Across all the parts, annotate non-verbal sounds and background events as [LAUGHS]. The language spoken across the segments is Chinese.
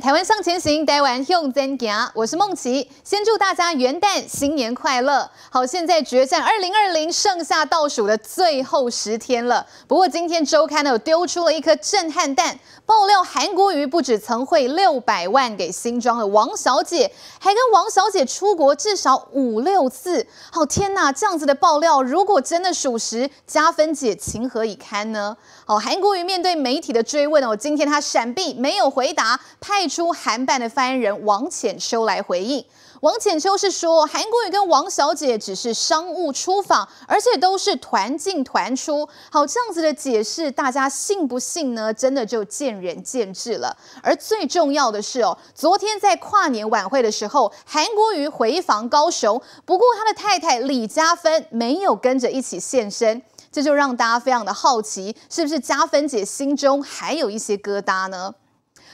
台湾向前行，台湾用真格。我是梦琪，先祝大家元旦新年快乐。好，现在决战二零二零，剩下倒数的最后十天了。不过今天周刊呢，丢出了一颗震撼弹，爆料韩国瑜不止曾汇六百万给新庄的王小姐，还跟王小姐出国至少五六次。好天哪，这样子的爆料，如果真的属实，加分姐情何以堪呢？好，韩国瑜面对媒体的追问哦，今天他闪避没有回答，派出韩办的发言人王浅秋来回应。王浅秋是说，韩国瑜跟王小姐只是商务出访，而且都是团进团出。好，这样子的解释大家信不信呢？真的就见仁见智了。而最重要的是哦，昨天在跨年晚会的时候，韩国瑜回访高雄，不过他的太太李嘉芬没有跟着一起现身。这就让大家非常的好奇，是不是加芬姐心中还有一些疙瘩呢？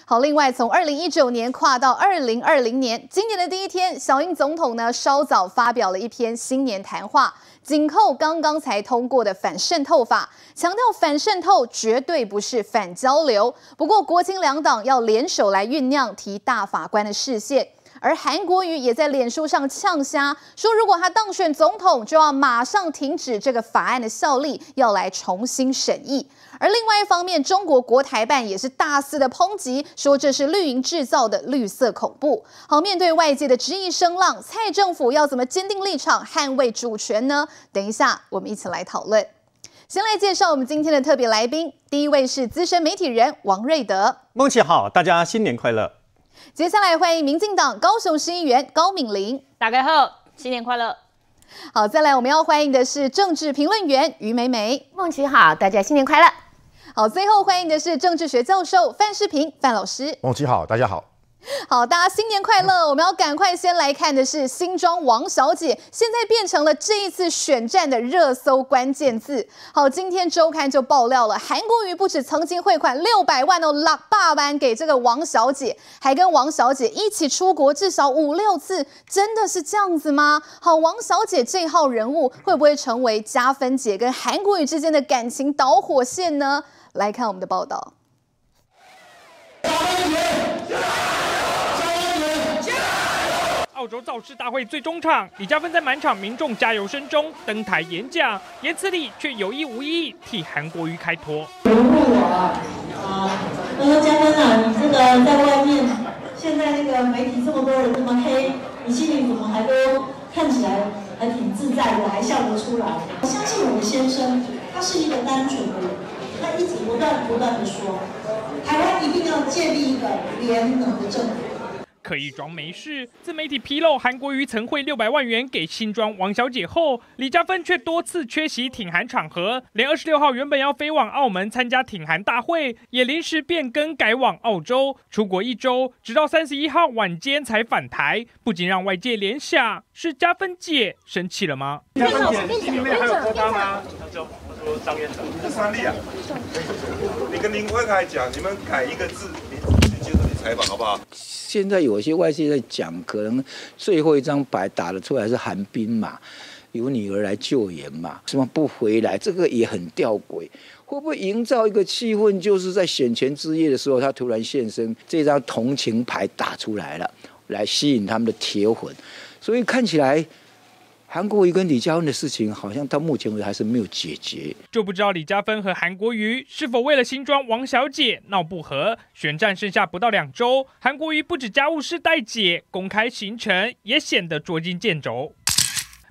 好，另外从二零一九年跨到二零二零年，今年的第一天，小英总统呢稍早发表了一篇新年谈话，紧扣刚刚才通过的反渗透法，强调反渗透绝对不是反交流。不过国青两党要联手来酝酿提大法官的视线。而韩国瑜也在脸书上呛虾，说如果他当选总统，就要马上停止这个法案的效力，要来重新审议。而另外一方面，中国国台办也是大肆的抨击，说这是绿营制造的绿色恐怖。好，面对外界的质疑声浪，蔡政府要怎么坚定立场，捍卫主权呢？等一下，我们一起来讨论。先来介绍我们今天的特别来宾，第一位是资深媒体人王瑞德，孟琪好，大家新年快乐。接下来欢迎民进党高雄市议员高敏玲，大家好，新年快乐。好，再来我们要欢迎的是政治评论员于美美，梦琪好，大家新年快乐。好，最后欢迎的是政治学教授范世平，范老师，梦琪好，大家好。[LAUGHS] 好，大家新年快乐！我们要赶快先来看的是新庄王小姐，现在变成了这一次选战的热搜关键字。好，今天周刊就爆料了，韩国瑜不止曾经汇款六百万的辣爸班给这个王小姐，还跟王小姐一起出国至少五六次，真的是这样子吗？好，王小姐这号人物会不会成为加分姐跟韩国瑜之间的感情导火线呢？来看我们的报道。澳洲造势大会最终场，李嘉芬在满场民众加油声中登台演讲，言辞里却有意无意替韩国瑜开脱。有人问我，啊，啊，他说嘉芬啊，你这个在外面，现在那个媒体这么多人这么黑，你心里怎么还都看起来还挺自在，的，还笑得出来？我相信我的先生，他是一个单纯的人，他一直不断不断的说，台湾一定要建立一个联合的政府。可以装没事。自媒体披露，韩国瑜曾汇六百万元给新庄王小姐后，李嘉芬却多次缺席挺韩场合，连二十六号原本要飞往澳门参加挺韩大会，也临时变更改往澳洲出国一周，直到三十一号晚间才返台，不仅让外界联想是嘉芬姐生气了吗？嘉芬姐，里面还有疙瘩吗？他说张院长，三例啊。你跟林辉凯讲，你们改一个字。采访好不好？现在有些外界在讲，可能最后一张牌打得出来是寒冰嘛，有女儿来救援嘛，什么不回来？这个也很吊诡，会不会营造一个气氛，就是在选前之夜的时候，他突然现身，这张同情牌打出来了，来吸引他们的铁粉？所以看起来。韩国瑜跟李佳芬的事情，好像到目前为止还是没有解决，就不知道李佳芬和韩国瑜是否为了新装王小姐闹不和。选战剩下不到两周，韩国瑜不止家务事待解，公开行程也显得捉襟见肘。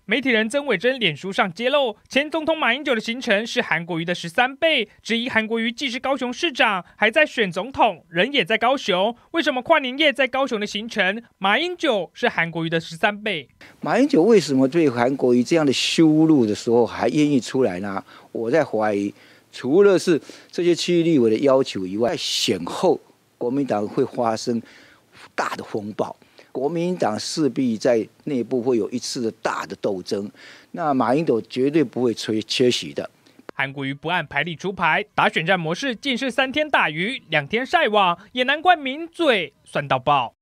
媒体人曾伟珍脸书上揭露，前总统马英九的行程是韩国瑜的十三倍，质疑韩国瑜既是高雄市长，还在选总统，人也在高雄，为什么跨年夜在高雄的行程，马英九是韩国瑜的十三倍？马英九为什么对韩国瑜这样的羞辱的时候还愿意出来呢？我在怀疑，除了是这些区域立委的要求以外，选后国民党会发生大的风暴。国民党势必在内部会有一次的大的斗争，那马英九绝对不会缺缺席的。韩国瑜不按牌理出牌，打选战模式竟是三天打鱼，两天晒网，也难怪名嘴酸到爆。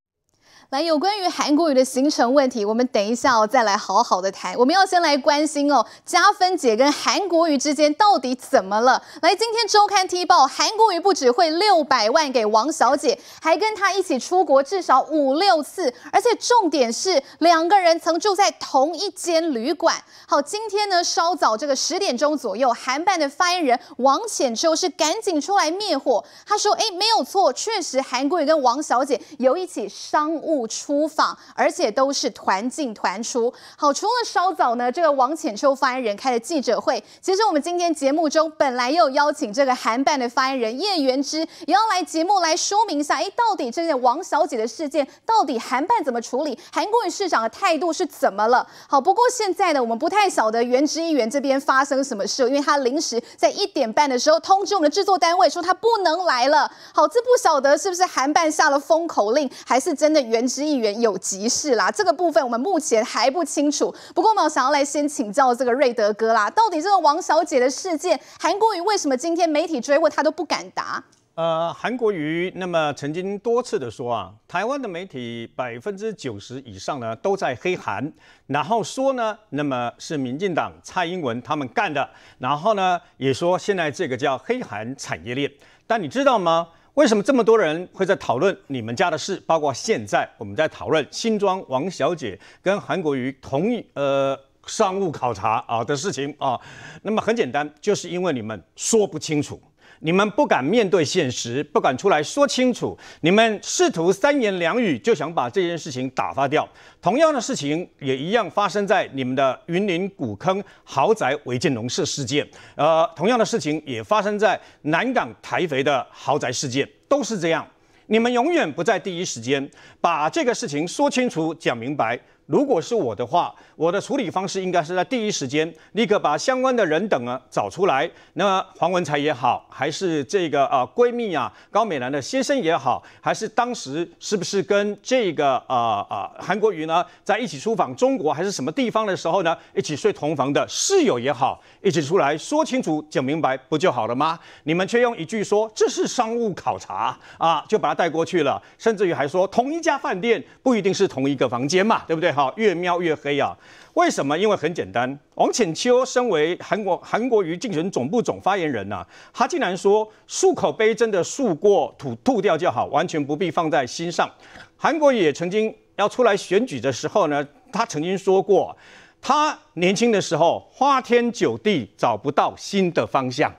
来，有关于韩国瑜的行程问题，我们等一下哦，再来好好的谈。我们要先来关心哦，加芬姐跟韩国瑜之间到底怎么了？来，今天周刊 T 报，韩国瑜不只会六百万给王小姐，还跟她一起出国至少五六次，而且重点是两个人曾住在同一间旅馆。好，今天呢稍早这个十点钟左右，韩办的发言人王显洲是赶紧出来灭火。他说：“哎，没有错，确实韩国瑜跟王小姐有一起商务。”出访，而且都是团进团出。好，除了稍早呢，这个王浅秋发言人开的记者会，其实我们今天节目中本来又有邀请这个韩办的发言人叶元之，也要来节目来说明一下，哎，到底这件王小姐的事件到底韩办怎么处理，韩国瑜市长的态度是怎么了？好，不过现在呢，我们不太晓得元之议员这边发生什么事，因为他临时在一点半的时候通知我们的制作单位说他不能来了。好，这不晓得是不是韩办下了封口令，还是真的元。之议员有急事啦，这个部分我们目前还不清楚。不过，我想要来先请教这个瑞德哥啦，到底这个王小姐的事件，韩国瑜为什么今天媒体追问他都不敢答？呃，韩国瑜那么曾经多次的说啊，台湾的媒体百分之九十以上呢都在黑韩，然后说呢，那么是民进党蔡英文他们干的，然后呢也说现在这个叫黑韩产业链，但你知道吗？为什么这么多人会在讨论你们家的事？包括现在我们在讨论新庄王小姐跟韩国瑜同一呃商务考察啊的事情啊？那么很简单，就是因为你们说不清楚。你们不敢面对现实，不敢出来说清楚，你们试图三言两语就想把这件事情打发掉。同样的事情也一样发生在你们的云林古坑豪宅违建农舍事件，呃，同样的事情也发生在南港台肥的豪宅事件，都是这样。你们永远不在第一时间把这个事情说清楚、讲明白。如果是我的话，我的处理方式应该是在第一时间立刻把相关的人等啊找出来。那黄文才也好，还是这个啊闺蜜啊高美兰的先生也好，还是当时是不是跟这个啊啊韩国瑜呢在一起出访中国还是什么地方的时候呢，一起睡同房的室友也好，一起出来说清楚讲明白不就好了吗？你们却用一句说这是商务考察啊，就把他带过去了，甚至于还说同一家饭店不一定是同一个房间嘛，对不对？好，越描越黑啊！为什么？因为很简单，王浅秋身为韩国韩国瑜竞选总部总发言人呢，他竟然说漱口杯真的漱过吐吐掉就好，完全不必放在心上。韩国瑜也曾经要出来选举的时候呢，他曾经说过，他年轻的时候花天酒地，找不到新的方向，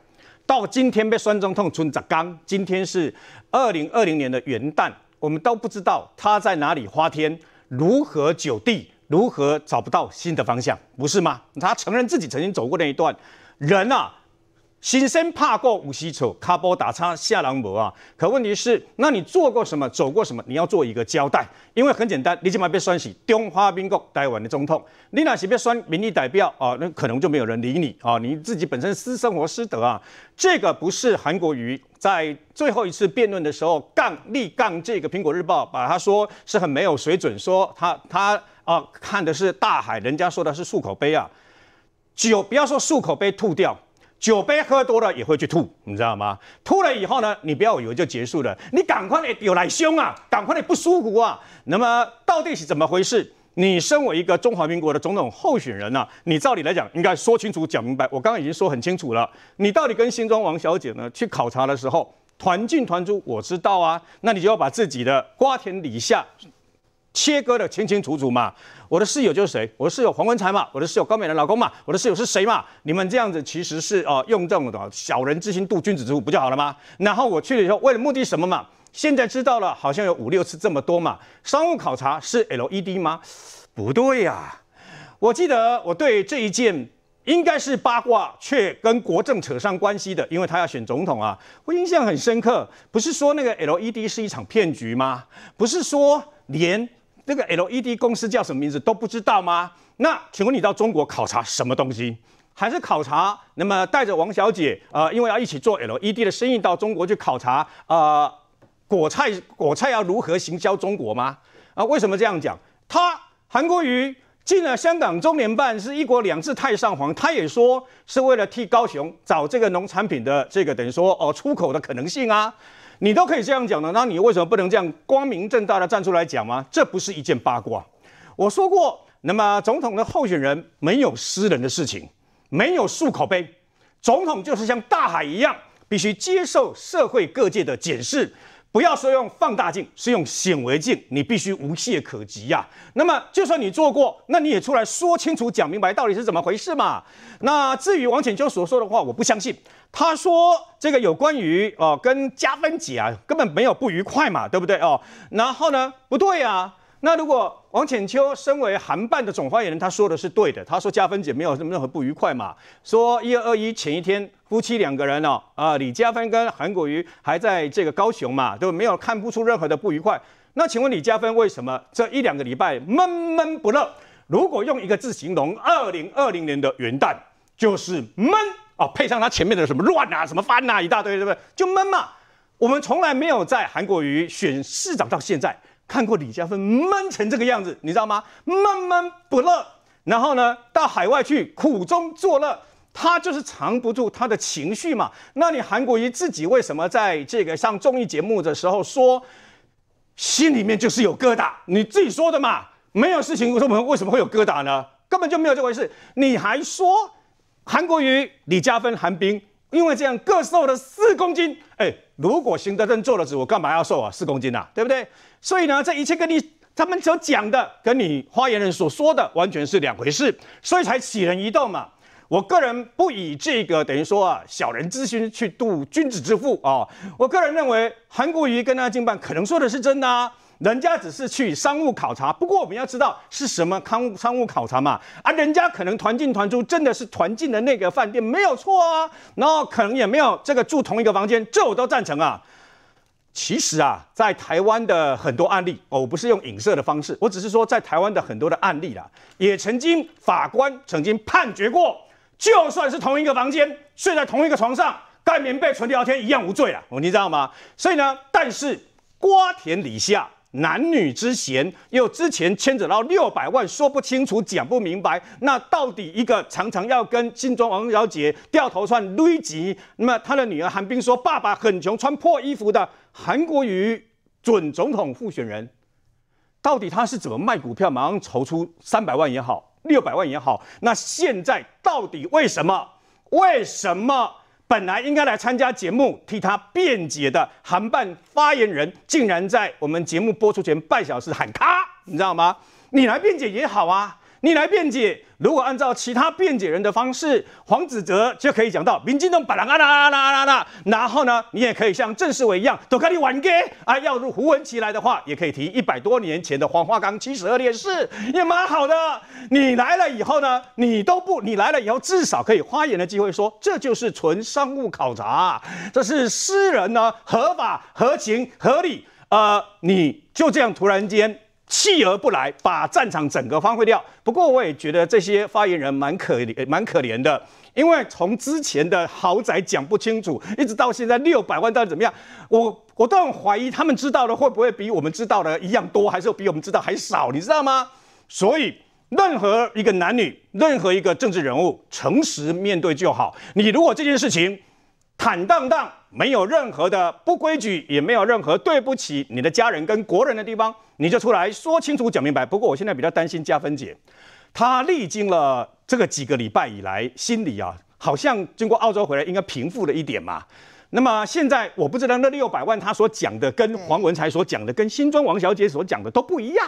到今天被酸中痛，春砸刚。今天是二零二零年的元旦，我们都不知道他在哪里花天。如何久地，如何找不到新的方向，不是吗？他承认自己曾经走过那一段，人啊。新生怕过无喜丑，卡波打叉下狼窝啊！可问题是，那你做过什么，走过什么，你要做一个交代。因为很简单，你起码被算是中华民国台湾的总统，你哪是被算民意代表啊？那可能就没有人理你啊！你自己本身私生活、私德啊，这个不是韩国瑜在最后一次辩论的时候杠力杠这个《苹果日报》，把他说是很没有水准，说他他啊看的是大海，人家说的是漱口杯啊，酒不要说漱口杯吐掉。酒杯喝多了也会去吐，你知道吗？吐了以后呢，你不要以为就结束了，你赶快的有来凶啊，赶快的不舒服啊。那么到底是怎么回事？你身为一个中华民国的总统候选人呢，你照理来讲应该说清楚、讲明白。我刚刚已经说很清楚了，你到底跟新庄王小姐呢去考察的时候团进团出，我知道啊，那你就要把自己的瓜田李下。切割的清清楚楚嘛？我的室友就是谁？我的室友黄文才嘛？我的室友高美的老公嘛？我的室友是谁嘛？你们这样子其实是啊，用这种的小人之心度君子之腹，不就好了吗？然后我去了以后，为了目的什么嘛？现在知道了，好像有五六次这么多嘛。商务考察是 LED 吗？不对呀，我记得我对这一件应该是八卦，却跟国政扯上关系的，因为他要选总统啊。我印象很深刻，不是说那个 LED 是一场骗局吗？不是说连。这个 LED 公司叫什么名字都不知道吗？那请问你到中国考察什么东西？还是考察？那么带着王小姐啊，因为要一起做 LED 的生意，到中国去考察啊？果菜果菜要如何行销中国吗？啊，为什么这样讲？他韩国瑜进了香港中联办，是一国两制太上皇，他也说是为了替高雄找这个农产品的这个等于说哦出口的可能性啊。你都可以这样讲的，那你为什么不能这样光明正大的站出来讲吗？这不是一件八卦。我说过，那么总统的候选人没有私人的事情，没有漱口杯，总统就是像大海一样，必须接受社会各界的检视。不要说用放大镜，是用显微镜，你必须无懈可击呀。那么，就算你做过，那你也出来说清楚、讲明白到底是怎么回事嘛？那至于王浅秋所说的话，我不相信。他说这个有关于哦跟加分姐啊根本没有不愉快嘛，对不对哦？然后呢，不对呀。那如果王浅秋身为韩办的总发言人，他说的是对的。他说加芬姐没有什么任何不愉快嘛。说一二二一前一天夫妻两个人哦，啊李加芬跟韩国瑜还在这个高雄嘛，都没有看不出任何的不愉快。那请问李加芬为什么这一两个礼拜闷闷不乐？如果用一个字形容二零二零年的元旦，就是闷哦。配上他前面的什么乱啊、什么翻啊一大堆，对不对？就闷嘛。我们从来没有在韩国瑜选市长到现在。看过李佳芬闷成这个样子，你知道吗？闷闷不乐，然后呢，到海外去苦中作乐，他就是藏不住他的情绪嘛。那你韩国瑜自己为什么在这个上综艺节目的时候说，心里面就是有疙瘩？你自己说的嘛，没有事情，我说我们为什么会有疙瘩呢？根本就没有这回事，你还说韩国瑜、李佳芬、韩冰。因为这样各瘦了四公斤，哎，如果邢德正坐了直，我干嘛要瘦啊？四公斤呐，对不对？所以呢，这一切跟你他们所讲的、跟你发言人所说的完全是两回事，所以才喜人一动嘛。我个人不以这个等于说啊小人之心去度君子之腹啊，我个人认为韩国瑜跟他经办可能说的是真的。人家只是去商务考察，不过我们要知道是什么康商务考察嘛？啊，人家可能团进团出，真的是团进的那个饭店没有错啊，然后可能也没有这个住同一个房间，这我都赞成啊。其实啊，在台湾的很多案例哦，我不是用影射的方式，我只是说在台湾的很多的案例啦，也曾经法官曾经判决过，就算是同一个房间睡在同一个床上盖棉被纯聊天一样无罪啊，你知道吗？所以呢，但是瓜田李下。男女之嫌，又之前牵扯到六百万，说不清楚，讲不明白。那到底一个常常要跟金正王小姐掉头算累积，那么他的女儿韩冰说：“爸爸很穷，穿破衣服的韩国瑜准总统候选人，到底他是怎么卖股票，马上筹出三百万也好，六百万也好？那现在到底为什么？为什么？”本来应该来参加节目替他辩解的韩办发言人，竟然在我们节目播出前半小时喊卡，你知道吗？你来辩解也好啊，你来辩解。如果按照其他辩解人的方式，黄子哲就可以讲到民进党巴拉啦啦啦啦啦，然后呢，你也可以像郑世伟一样都开你玩梗啊。要如胡文琪来的话，也可以提一百多年前的黄花岗七十二烈士，也蛮好的。你来了以后呢，你都不，你来了以后至少可以花言的机会，说这就是纯商务考察，这是私人呢合法、合情、合理。呃，你就这样突然间。弃而不来，把战场整个发挥掉。不过我也觉得这些发言人蛮可怜，蛮可怜的。因为从之前的豪宅讲不清楚，一直到现在六百万到底怎么样，我我都很怀疑他们知道的会不会比我们知道的一样多，还是比我们知道还少，你知道吗？所以任何一个男女，任何一个政治人物，诚实面对就好。你如果这件事情坦荡荡，没有任何的不规矩，也没有任何对不起你的家人跟国人的地方。你就出来说清楚、讲明白。不过我现在比较担心加分姐，她历经了这个几个礼拜以来，心里啊好像经过澳洲回来应该平复了一点嘛。那么现在我不知道那六百万她所讲的跟黄文才所讲的、跟新庄王小姐所讲的都不一样。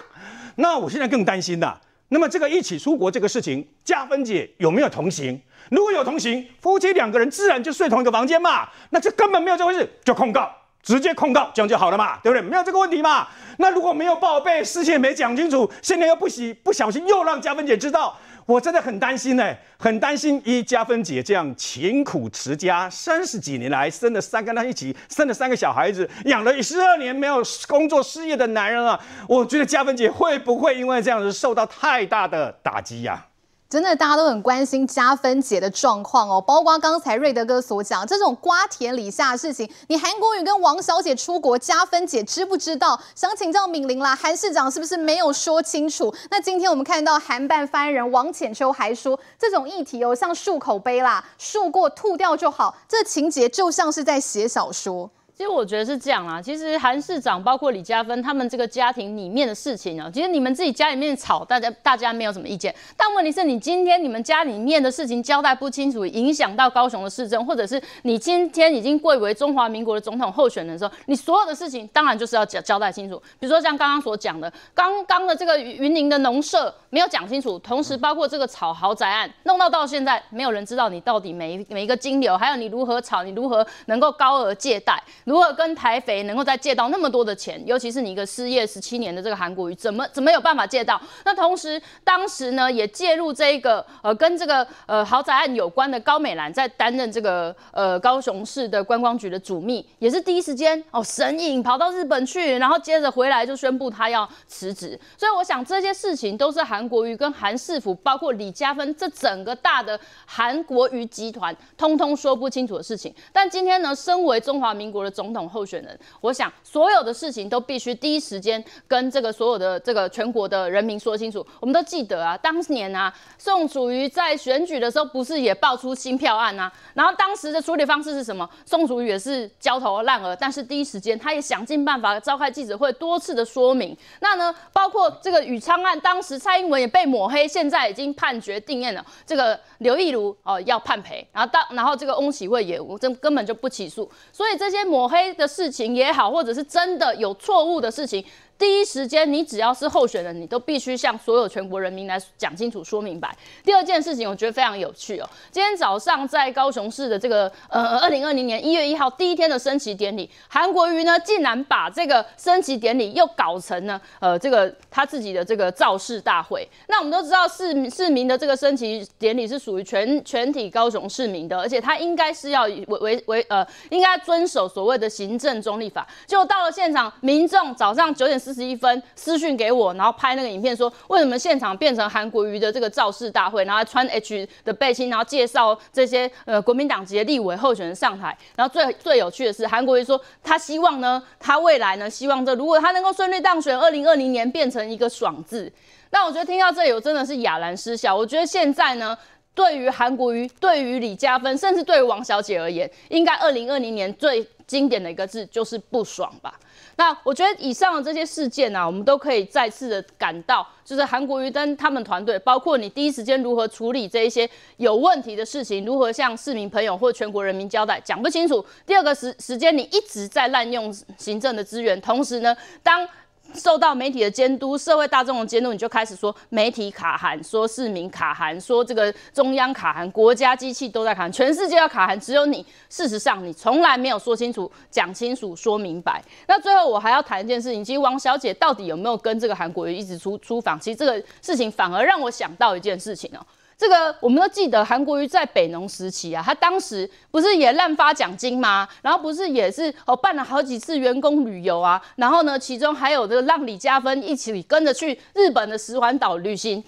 那我现在更担心的，那么这个一起出国这个事情，加分姐有没有同行？如果有同行，夫妻两个人自然就睡同一个房间嘛。那这根本没有这回事，就控告。直接控告，这样就好了嘛，对不对？没有这个问题嘛。那如果没有报备，事情没讲清楚，现在又不喜不小心又让嘉芬姐知道，我真的很担心呢，很担心。一嘉芬姐这样勤苦持家，三十几年来生了三个，她一起生了三个小孩子，养了十二年没有工作事业的男人啊，我觉得嘉芬姐会不会因为这样子受到太大的打击呀？真的，大家都很关心加分姐的状况哦。包括刚才瑞德哥所讲，这种瓜田李下的事情，你韩国瑜跟王小姐出国加分姐知不知道？想请教敏玲啦，韩市长是不是没有说清楚？那今天我们看到韩办发言人王浅秋还说，这种议题哦，像漱口杯啦，漱过吐掉就好，这情节就像是在写小说。其实我觉得是这样啊，其实韩市长包括李嘉芬他们这个家庭里面的事情啊，其实你们自己家里面吵，大家大家没有什么意见。但问题是，你今天你们家里面的事情交代不清楚，影响到高雄的市政，或者是你今天已经贵为中华民国的总统候选人的时候，你所有的事情当然就是要交交代清楚。比如说像刚刚所讲的，刚刚的这个云林的农舍。没有讲清楚，同时包括这个炒豪宅案弄到到现在，没有人知道你到底每每一个金流，还有你如何炒，你如何能够高额借贷，如何跟台肥能够再借到那么多的钱，尤其是你一个失业十七年的这个韩国瑜，怎么怎么有办法借到？那同时，当时呢也介入这一个呃跟这个呃豪宅案有关的高美兰，在担任这个呃高雄市的观光局的主秘，也是第一时间哦神隐跑到日本去，然后接着回来就宣布他要辞职，所以我想这些事情都是韩。韩国瑜跟韩世福，包括李嘉芬，这整个大的韩国瑜集团，通通说不清楚的事情。但今天呢，身为中华民国的总统候选人，我想所有的事情都必须第一时间跟这个所有的这个全国的人民说清楚。我们都记得啊，当年啊，宋楚瑜在选举的时候，不是也爆出新票案啊？然后当时的处理方式是什么？宋楚瑜也是焦头烂额，但是第一时间他也想尽办法召开记者会，多次的说明。那呢，包括这个宇昌案，当时蔡英文。我也被抹黑，现在已经判决定案了。这个刘亦儒哦，要判赔，然后当然后这个翁启慧也，我真根本就不起诉。所以这些抹黑的事情也好，或者是真的有错误的事情。第一时间，你只要是候选人，你都必须向所有全国人民来讲清楚、说明白。第二件事情，我觉得非常有趣哦。今天早上在高雄市的这个呃，二零二零年一月一号第一天的升旗典礼，韩国瑜呢竟然把这个升旗典礼又搞成呢呃这个他自己的这个造势大会。那我们都知道市市民的这个升旗典礼是属于全全体高雄市民的，而且他应该是要为为为呃应该遵守所谓的行政中立法。就到了现场，民众早上九点。四十一分私讯给我，然后拍那个影片说为什么现场变成韩国瑜的这个造势大会，然后穿 H 的背心，然后介绍这些呃国民党籍的立委候选人上台。然后最最有趣的是韩国瑜说他希望呢，他未来呢希望这如果他能够顺利当选，二零二零年变成一个爽字。那我觉得听到这里真的是哑然失笑。我觉得现在呢，对于韩国瑜、对于李嘉芬，甚至对于王小姐而言，应该二零二零年最经典的一个字就是不爽吧。那我觉得以上的这些事件呢，我们都可以再次的感到，就是韩国瑜跟他们团队，包括你第一时间如何处理这一些有问题的事情，如何向市民朋友或全国人民交代，讲不清楚。第二个时时间，你一直在滥用行政的资源，同时呢，当。受到媒体的监督，社会大众的监督，你就开始说媒体卡韩，说市民卡韩，说这个中央卡韩，国家机器都在卡韩，全世界要卡韩，只有你。事实上，你从来没有说清楚、讲清楚、说明白。那最后，我还要谈一件事情，其实王小姐到底有没有跟这个韩国瑜一直出出访？其实这个事情反而让我想到一件事情呢。这个我们都记得，韩国瑜在北农时期啊，他当时不是也滥发奖金吗？然后不是也是哦，办了好几次员工旅游啊，然后呢，其中还有这个让李嘉芬一起跟着去日本的石环岛旅行。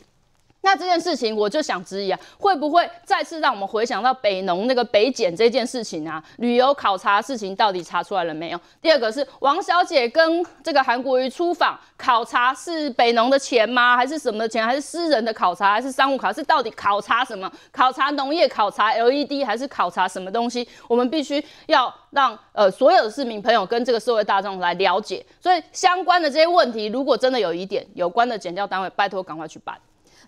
那这件事情，我就想质疑啊，会不会再次让我们回想到北农那个北检这件事情啊？旅游考察事情到底查出来了没有？第二个是王小姐跟这个韩国瑜出访考察是北农的钱吗？还是什么钱？还是私人的考察？还是商务考是到底考察什么？考察农业？考察 LED？还是考察什么东西？我们必须要让呃所有的市民朋友跟这个社会大众来了解。所以相关的这些问题，如果真的有疑点有关的检调单位，拜托赶快去办。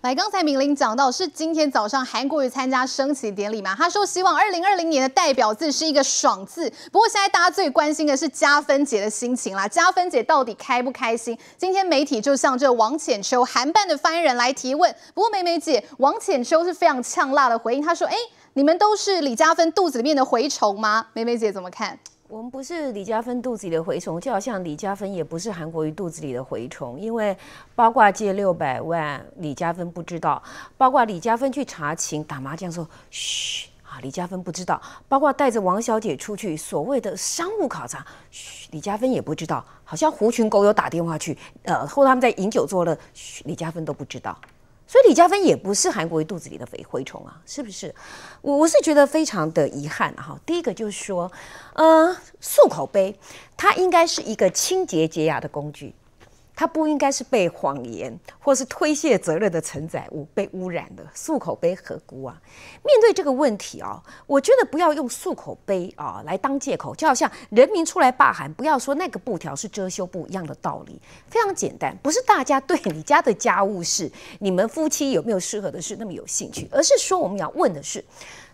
来，刚才明玲讲到是今天早上韩国去参加升旗典礼嘛？他说希望二零二零年的代表字是一个爽字。不过现在大家最关心的是加分姐的心情啦，加分姐到底开不开心？今天媒体就向这王浅秋韩办的发言人来提问。不过美美姐，王浅秋是非常呛辣的回应，他说：“哎，你们都是李加分肚子里面的蛔虫吗？”美美姐怎么看？我们不是李嘉芬肚子里的蛔虫，就好像李嘉芬也不是韩国瑜肚子里的蛔虫，因为八卦借六百万，李嘉芬不知道；包括李嘉芬去查情打麻将说嘘啊，李嘉芬不知道；包括带着王小姐出去所谓的商务考察，嘘，李嘉芬也不知道；好像狐群狗友打电话去，呃，或他们在饮酒作乐，嘘，李嘉芬都不知道。所以李嘉芬也不是韩国瑜肚子里的肥蛔虫啊，是不是？我我是觉得非常的遗憾哈。第一个就是说，呃，漱口杯它应该是一个清洁洁牙的工具。它不应该是被谎言或是推卸责任的承载物，被污染的漱口杯何辜啊？面对这个问题啊，我觉得不要用漱口杯啊来当借口，就好像人民出来罢寒，不要说那个布条是遮羞布一样的道理。非常简单，不是大家对你家的家务事，你们夫妻有没有适合的事那么有兴趣，而是说我们要问的是，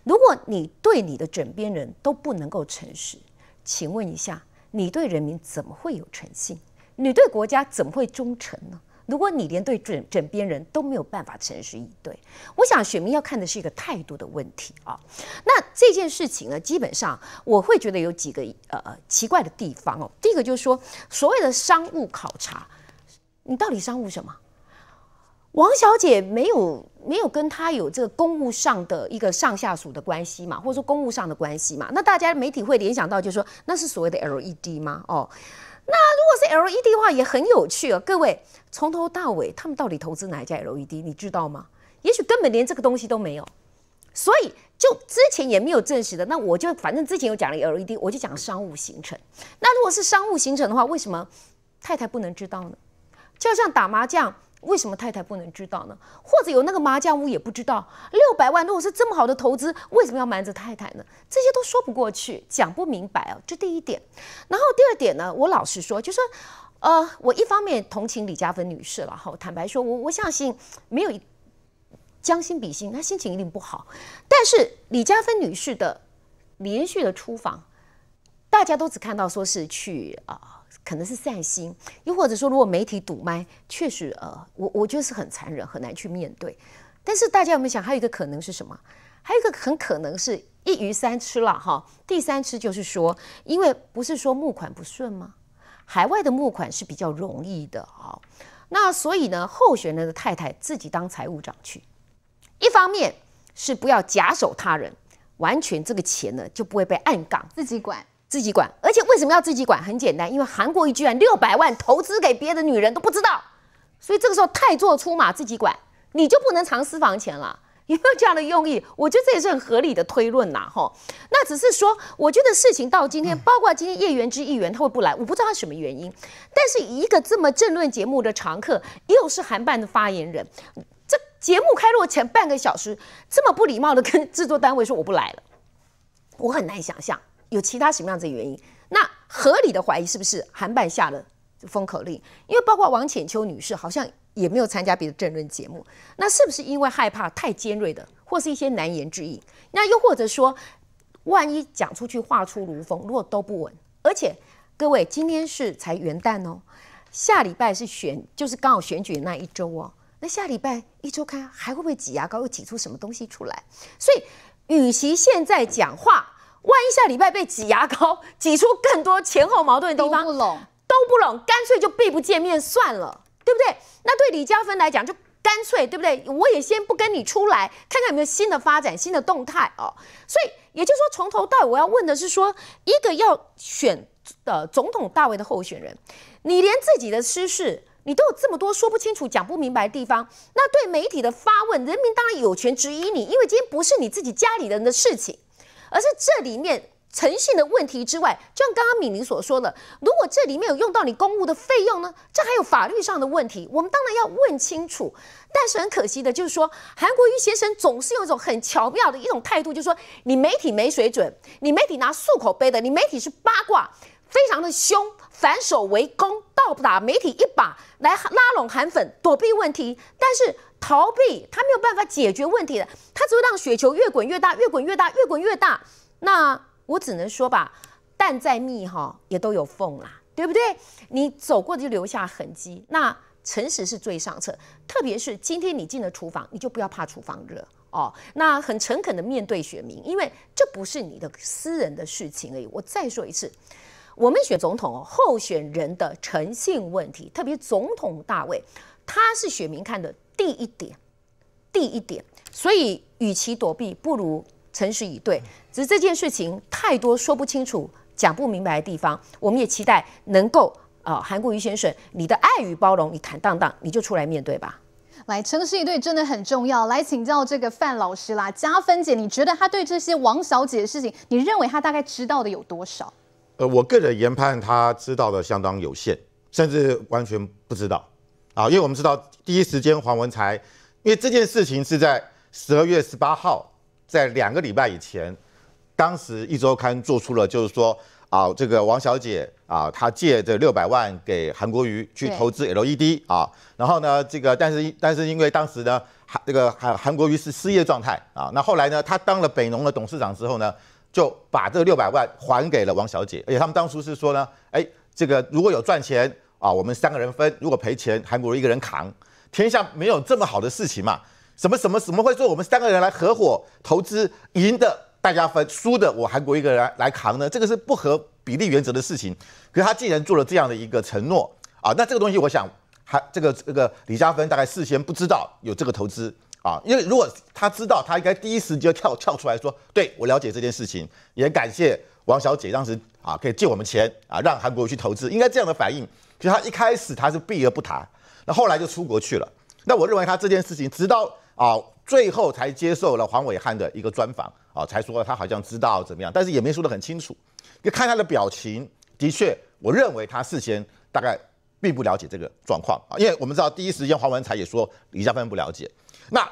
如果你对你的枕边人都不能够诚实，请问一下，你对人民怎么会有诚信？你对国家怎么会忠诚呢？如果你连对枕枕边人都没有办法诚实以对，我想选民要看的是一个态度的问题啊。那这件事情呢，基本上我会觉得有几个呃奇怪的地方哦。第一个就是说，所谓的商务考察，你到底商务什么？王小姐没有没有跟她有这个公务上的一个上下属的关系嘛，或者说公务上的关系嘛？那大家媒体会联想到，就是说那是所谓的 LED 吗？哦。那如果是 LED 的话，也很有趣哦。各位从头到尾，他们到底投资哪一家 LED？你知道吗？也许根本连这个东西都没有，所以就之前也没有证实的。那我就反正之前有讲了 LED，我就讲商务行程。那如果是商务行程的话，为什么太太不能知道呢？就像打麻将。为什么太太不能知道呢？或者有那个麻将屋也不知道？六百万如果是这么好的投资，为什么要瞒着太太呢？这些都说不过去，讲不明白哦。这第一点，然后第二点呢？我老实说，就是，呃，我一方面同情李嘉芬女士了哈。坦白说，我我相信没有将心比心，她心情一定不好。但是李嘉芬女士的连续的出访，大家都只看到说是去啊。可能是散心，又或者说，如果媒体堵麦，确实，呃，我我觉得是很残忍，很难去面对。但是大家有没有想，还有一个可能是什么？还有一个很可能是一鱼三吃了哈，第三吃就是说，因为不是说募款不顺吗？海外的募款是比较容易的啊，那所以呢，候选人的太太自己当财务长去，一方面是不要假手他人，完全这个钱呢就不会被暗杠，自己管。自己管，而且为什么要自己管？很简单，因为韩国一居然六百万投资给别的女人都不知道，所以这个时候太做出马自己管，你就不能藏私房钱了，有没有这样的用意？我觉得这也是很合理的推论呐，哈。[LAUGHS] 那只是说，我觉得事情到今天，包括今天叶元之议员他会不来，我不知道他什么原因。但是一个这么政论节目的常客，又是韩办的发言人，这节目开录前半个小时这么不礼貌的跟制作单位说我不来了，我很难想象。有其他什么样的原因？那合理的怀疑是不是韩版下了封口令？因为包括王浅秋女士好像也没有参加别的政论节目，那是不是因为害怕太尖锐的，或是一些难言之隐？那又或者说，万一讲出去话出如风，如果都不稳，而且各位今天是才元旦哦，下礼拜是选，就是刚好选举那一周哦，那下礼拜一周刊还会不会挤牙膏，又挤出什么东西出来？所以，与其现在讲话。万一下礼拜被挤牙膏，挤出更多前后矛盾的地方，都不拢，都不拢，干脆就避不见面算了，对不对？那对李嘉芬来讲，就干脆，对不对？我也先不跟你出来，看看有没有新的发展、新的动态哦。所以也就是说，从头到尾，我要问的是，说一个要选的总统大位的候选人，你连自己的私事，你都有这么多说不清楚、讲不明白的地方，那对媒体的发问，人民当然有权质疑你，因为今天不是你自己家里人的事情。而是这里面诚信的问题之外，就像刚刚敏玲所说的，如果这里面有用到你公务的费用呢，这还有法律上的问题，我们当然要问清楚。但是很可惜的就是说，韩国瑜先生总是用一种很巧妙的一种态度，就是说你媒体没水准，你媒体拿漱口杯的，你媒体是八卦，非常的凶，反手为攻，倒打媒体一把来拉拢韩粉，躲避问题。但是。逃避，他没有办法解决问题的，他只会让雪球越滚越大，越滚越大，越滚越大。那我只能说吧，蛋再密哈也都有缝啦，对不对？你走过的就留下痕迹。那诚实是最上策，特别是今天你进了厨房，你就不要怕厨房热哦。那很诚恳的面对选民，因为这不是你的私人的事情而已。我再说一次，我们选总统候选人的诚信问题，特别总统大位。他是选民看的第一点，第一点，所以与其躲避，不如诚实以对。只是这件事情太多说不清楚、讲不明白的地方，我们也期待能够，呃，韩国瑜先生，你的爱与包容，你坦荡荡，你就出来面对吧。来，诚实以对真的很重要。来请教这个范老师啦，加分姐，你觉得他对这些王小姐的事情，你认为他大概知道的有多少？呃，我个人研判，他知道的相当有限，甚至完全不知道。啊，因为我们知道第一时间黄文才，因为这件事情是在十二月十八号，在两个礼拜以前，当时一周刊做出了就是说啊，这个王小姐啊，她借这六百万给韩国瑜去投资 LED 啊，然后呢，这个但是但是因为当时呢，韩这个韩韩国瑜是失业状态啊，那后来呢，他当了北农的董事长之后呢，就把这六百万还给了王小姐，而且他们当初是说呢，哎，这个如果有赚钱。啊，我们三个人分，如果赔钱，韩国一个人扛。天下没有这么好的事情嘛？什么什么什么会说我们三个人来合伙投资，赢的大家分，输的我韩国一个人来扛呢？这个是不合比例原则的事情。可是他既然做了这样的一个承诺，啊，那这个东西我想，还这个这个李嘉芬大概事先不知道有这个投资啊，因为如果他知道，他应该第一时间跳跳出来说，对我了解这件事情，也感谢王小姐当时啊，可以借我们钱啊，让韩国去投资，应该这样的反应。就他一开始他是避而不谈，那后来就出国去了。那我认为他这件事情直到啊最后才接受了黄伟汉的一个专访啊，才说他好像知道怎么样，但是也没说的很清楚。你看他的表情，的确，我认为他事先大概并不了解这个状况啊，因为我们知道第一时间黄文才也说李家芬不了解。那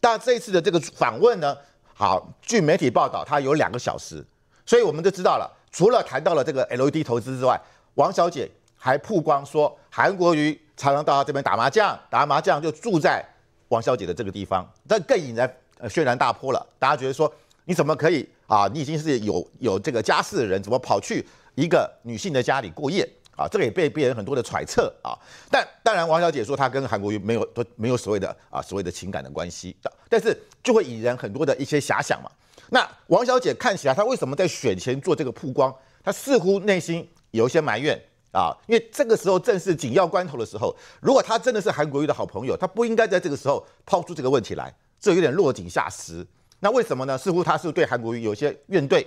但这一次的这个访问呢，好，据媒体报道，他有两个小时，所以我们就知道了，除了谈到了这个 LED 投资之外，王小姐。还曝光说韩国瑜常常到他这边打麻将，打麻将就住在王小姐的这个地方，这更引来呃轩然大波了。大家觉得说你怎么可以啊？你已经是有有这个家室的人，怎么跑去一个女性的家里过夜啊？这个也被别人很多的揣测啊。但当然，王小姐说她跟韩国瑜没有都没有所谓的啊所谓的情感的关系，的，但是就会引人很多的一些遐想嘛。那王小姐看起来，她为什么在选前做这个曝光？她似乎内心有一些埋怨。啊，因为这个时候正是紧要关头的时候，如果他真的是韩国瑜的好朋友，他不应该在这个时候抛出这个问题来，这有点落井下石。那为什么呢？似乎他是对韩国瑜有些怨怼。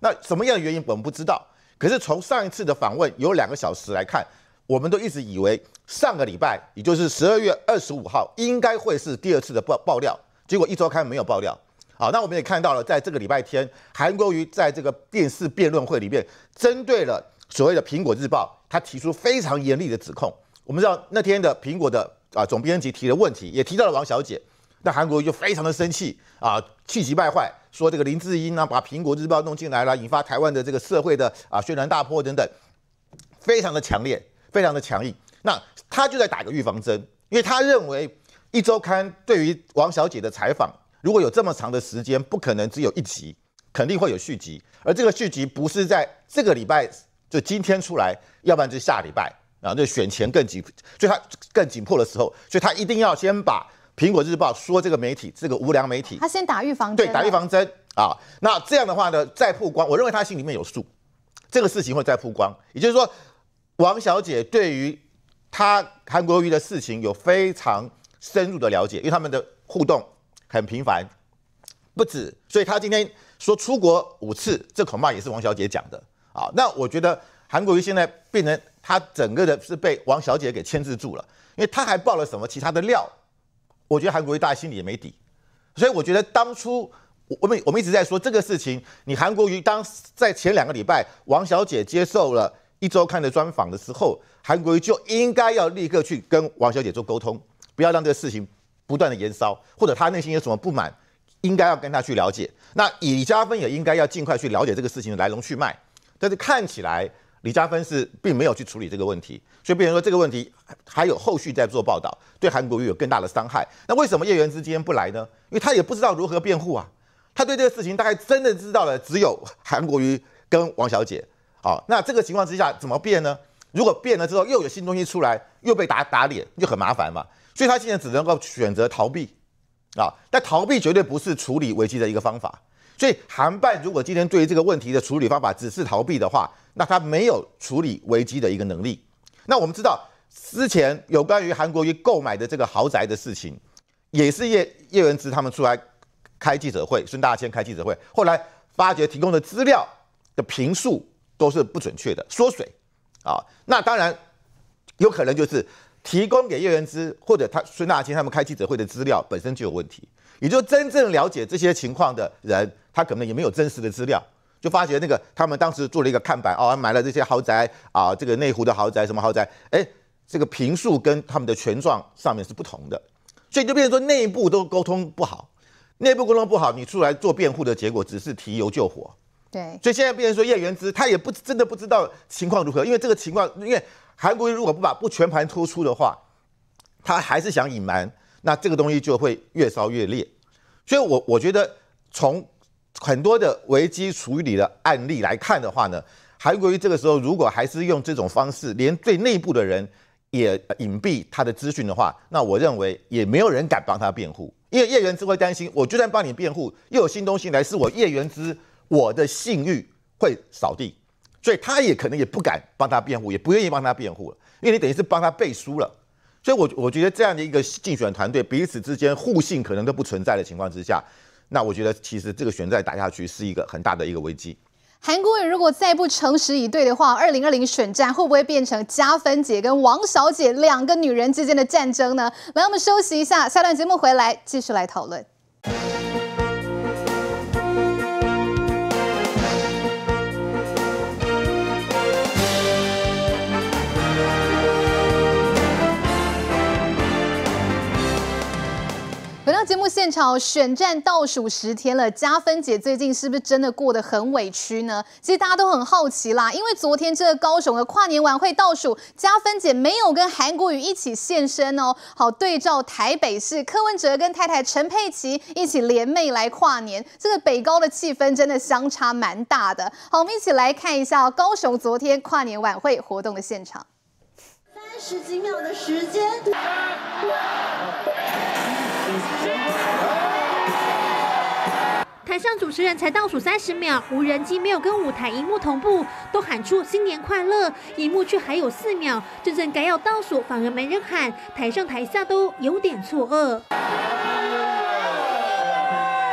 那什么样的原因我们不知道。可是从上一次的访问有两个小时来看，我们都一直以为上个礼拜，也就是十二月二十五号，应该会是第二次的爆爆料，结果一周刊没有爆料。好，那我们也看到了，在这个礼拜天，韩国瑜在这个电视辩论会里面，针对了。所谓的《苹果日报》他提出非常严厉的指控。我们知道那天的苹果的啊总编辑提了问题，也提到了王小姐。那韩国就非常的生气啊，气急败坏，说这个林志英呢把《苹果日报》弄进来了，引发台湾的这个社会的啊轩然大波等等，非常的强烈，非常的强硬。那他就在打个预防针，因为他认为一周刊对于王小姐的采访，如果有这么长的时间，不可能只有一集，肯定会有续集，而这个续集不是在这个礼拜。就今天出来，要不然就下礼拜，然后就选前更紧，所以他更紧迫的时候，所以他一定要先把《苹果日报》说这个媒体，这个无良媒体，他先打预防针，对，打预防针啊。那这样的话呢，再曝光，我认为他心里面有数，这个事情会再曝光。也就是说，王小姐对于他韩国瑜的事情有非常深入的了解，因为他们的互动很频繁，不止。所以他今天说出国五次，这恐怕也是王小姐讲的。啊，那我觉得韩国瑜现在变成他整个的是被王小姐给牵制住了，因为他还爆了什么其他的料，我觉得韩国瑜大家心里也没底，所以我觉得当初我们我们一直在说这个事情，你韩国瑜当在前两个礼拜王小姐接受了一周刊的专访的时候，韩国瑜就应该要立刻去跟王小姐做沟通，不要让这个事情不断的延烧，或者他内心有什么不满，应该要跟他去了解。那李嘉芬也应该要尽快去了解这个事情的来龙去脉。但是看起来李嘉芬是并没有去处理这个问题，所以变成说这个问题还有后续在做报道，对韩国瑜有更大的伤害。那为什么叶源之今天不来呢？因为他也不知道如何辩护啊。他对这个事情大概真的知道了，只有韩国瑜跟王小姐。好，那这个情况之下怎么辩呢？如果辩了之后又有新东西出来，又被打打脸，就很麻烦嘛。所以他现在只能够选择逃避啊。但逃避绝对不是处理危机的一个方法。所以韩办如果今天对于这个问题的处理方法只是逃避的话，那他没有处理危机的一个能力。那我们知道之前有关于韩国瑜购买的这个豪宅的事情，也是叶叶文资他们出来开记者会，孙大千开记者会，后来发觉提供的资料的评述都是不准确的缩水啊。那当然有可能就是提供给叶文之或者他孙大千他们开记者会的资料本身就有问题，也就真正了解这些情况的人。他可能也没有真实的资料，就发觉那个他们当时做了一个看板哦，买了这些豪宅啊，这个内湖的豪宅什么豪宅，哎，这个平数跟他们的权状上面是不同的，所以就变成说内部都沟通不好，内部沟通不好，你出来做辩护的结果只是提油救火。对，所以现在变成说叶元之他也不真的不知道情况如何，因为这个情况，因为韩国如果不把不全盘托出的话，他还是想隐瞒，那这个东西就会越烧越烈，所以我我觉得从。很多的危机处理的案例来看的话呢，韩国瑜这个时候如果还是用这种方式，连最内部的人也隐蔽他的资讯的话，那我认为也没有人敢帮他辩护，因为叶元之会担心，我就算帮你辩护，又有新东西来，是我叶元之我的信誉会扫地，所以他也可能也不敢帮他辩护，也不愿意帮他辩护了，因为你等于是帮他背书了，所以，我我觉得这样的一个竞选团队彼此之间互信可能都不存在的情况之下。那我觉得，其实这个选战打下去是一个很大的一个危机。韩国人如果再不诚实以对的话，二零二零选战会不会变成加分姐跟王小姐两个女人之间的战争呢？来，我们休息一下，下段节目回来继续来讨论。节目现场选战倒数十天了，加分姐最近是不是真的过得很委屈呢？其实大家都很好奇啦，因为昨天这个高雄的跨年晚会倒数，加分姐没有跟韩国瑜一起现身哦。好，对照台北市柯文哲跟太太陈佩琪一起联袂来跨年，这个北高的气氛真的相差蛮大的。好，我们一起来看一下高雄昨天跨年晚会活动的现场。三十几秒的时间。台上主持人才倒数三十秒，无人机没有跟舞台荧幕同步，都喊出新年快乐，荧幕却还有四秒，真正该要倒数，反而没人喊，台上台下都有点错愕。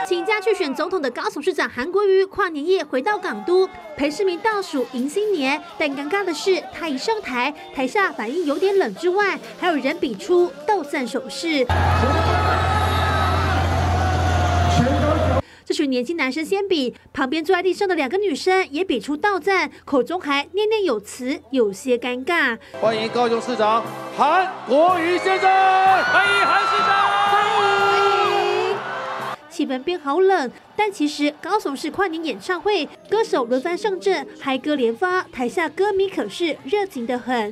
请假去选总统的高董事长韩国瑜跨年夜回到港都，陪市民倒数迎新年，但尴尬的是，他一上台，台下反应有点冷，之外还有人比出倒算手势。是年轻男生先比，旁边坐在地上的两个女生也比出道赞，口中还念念有词，有些尴尬。欢迎高雄市长韩国瑜先生，欢迎韩市长，欢迎。气氛变好冷，但其实高雄市跨年演唱会，歌手轮番上阵，嗨歌连发，台下歌迷可是热情的很。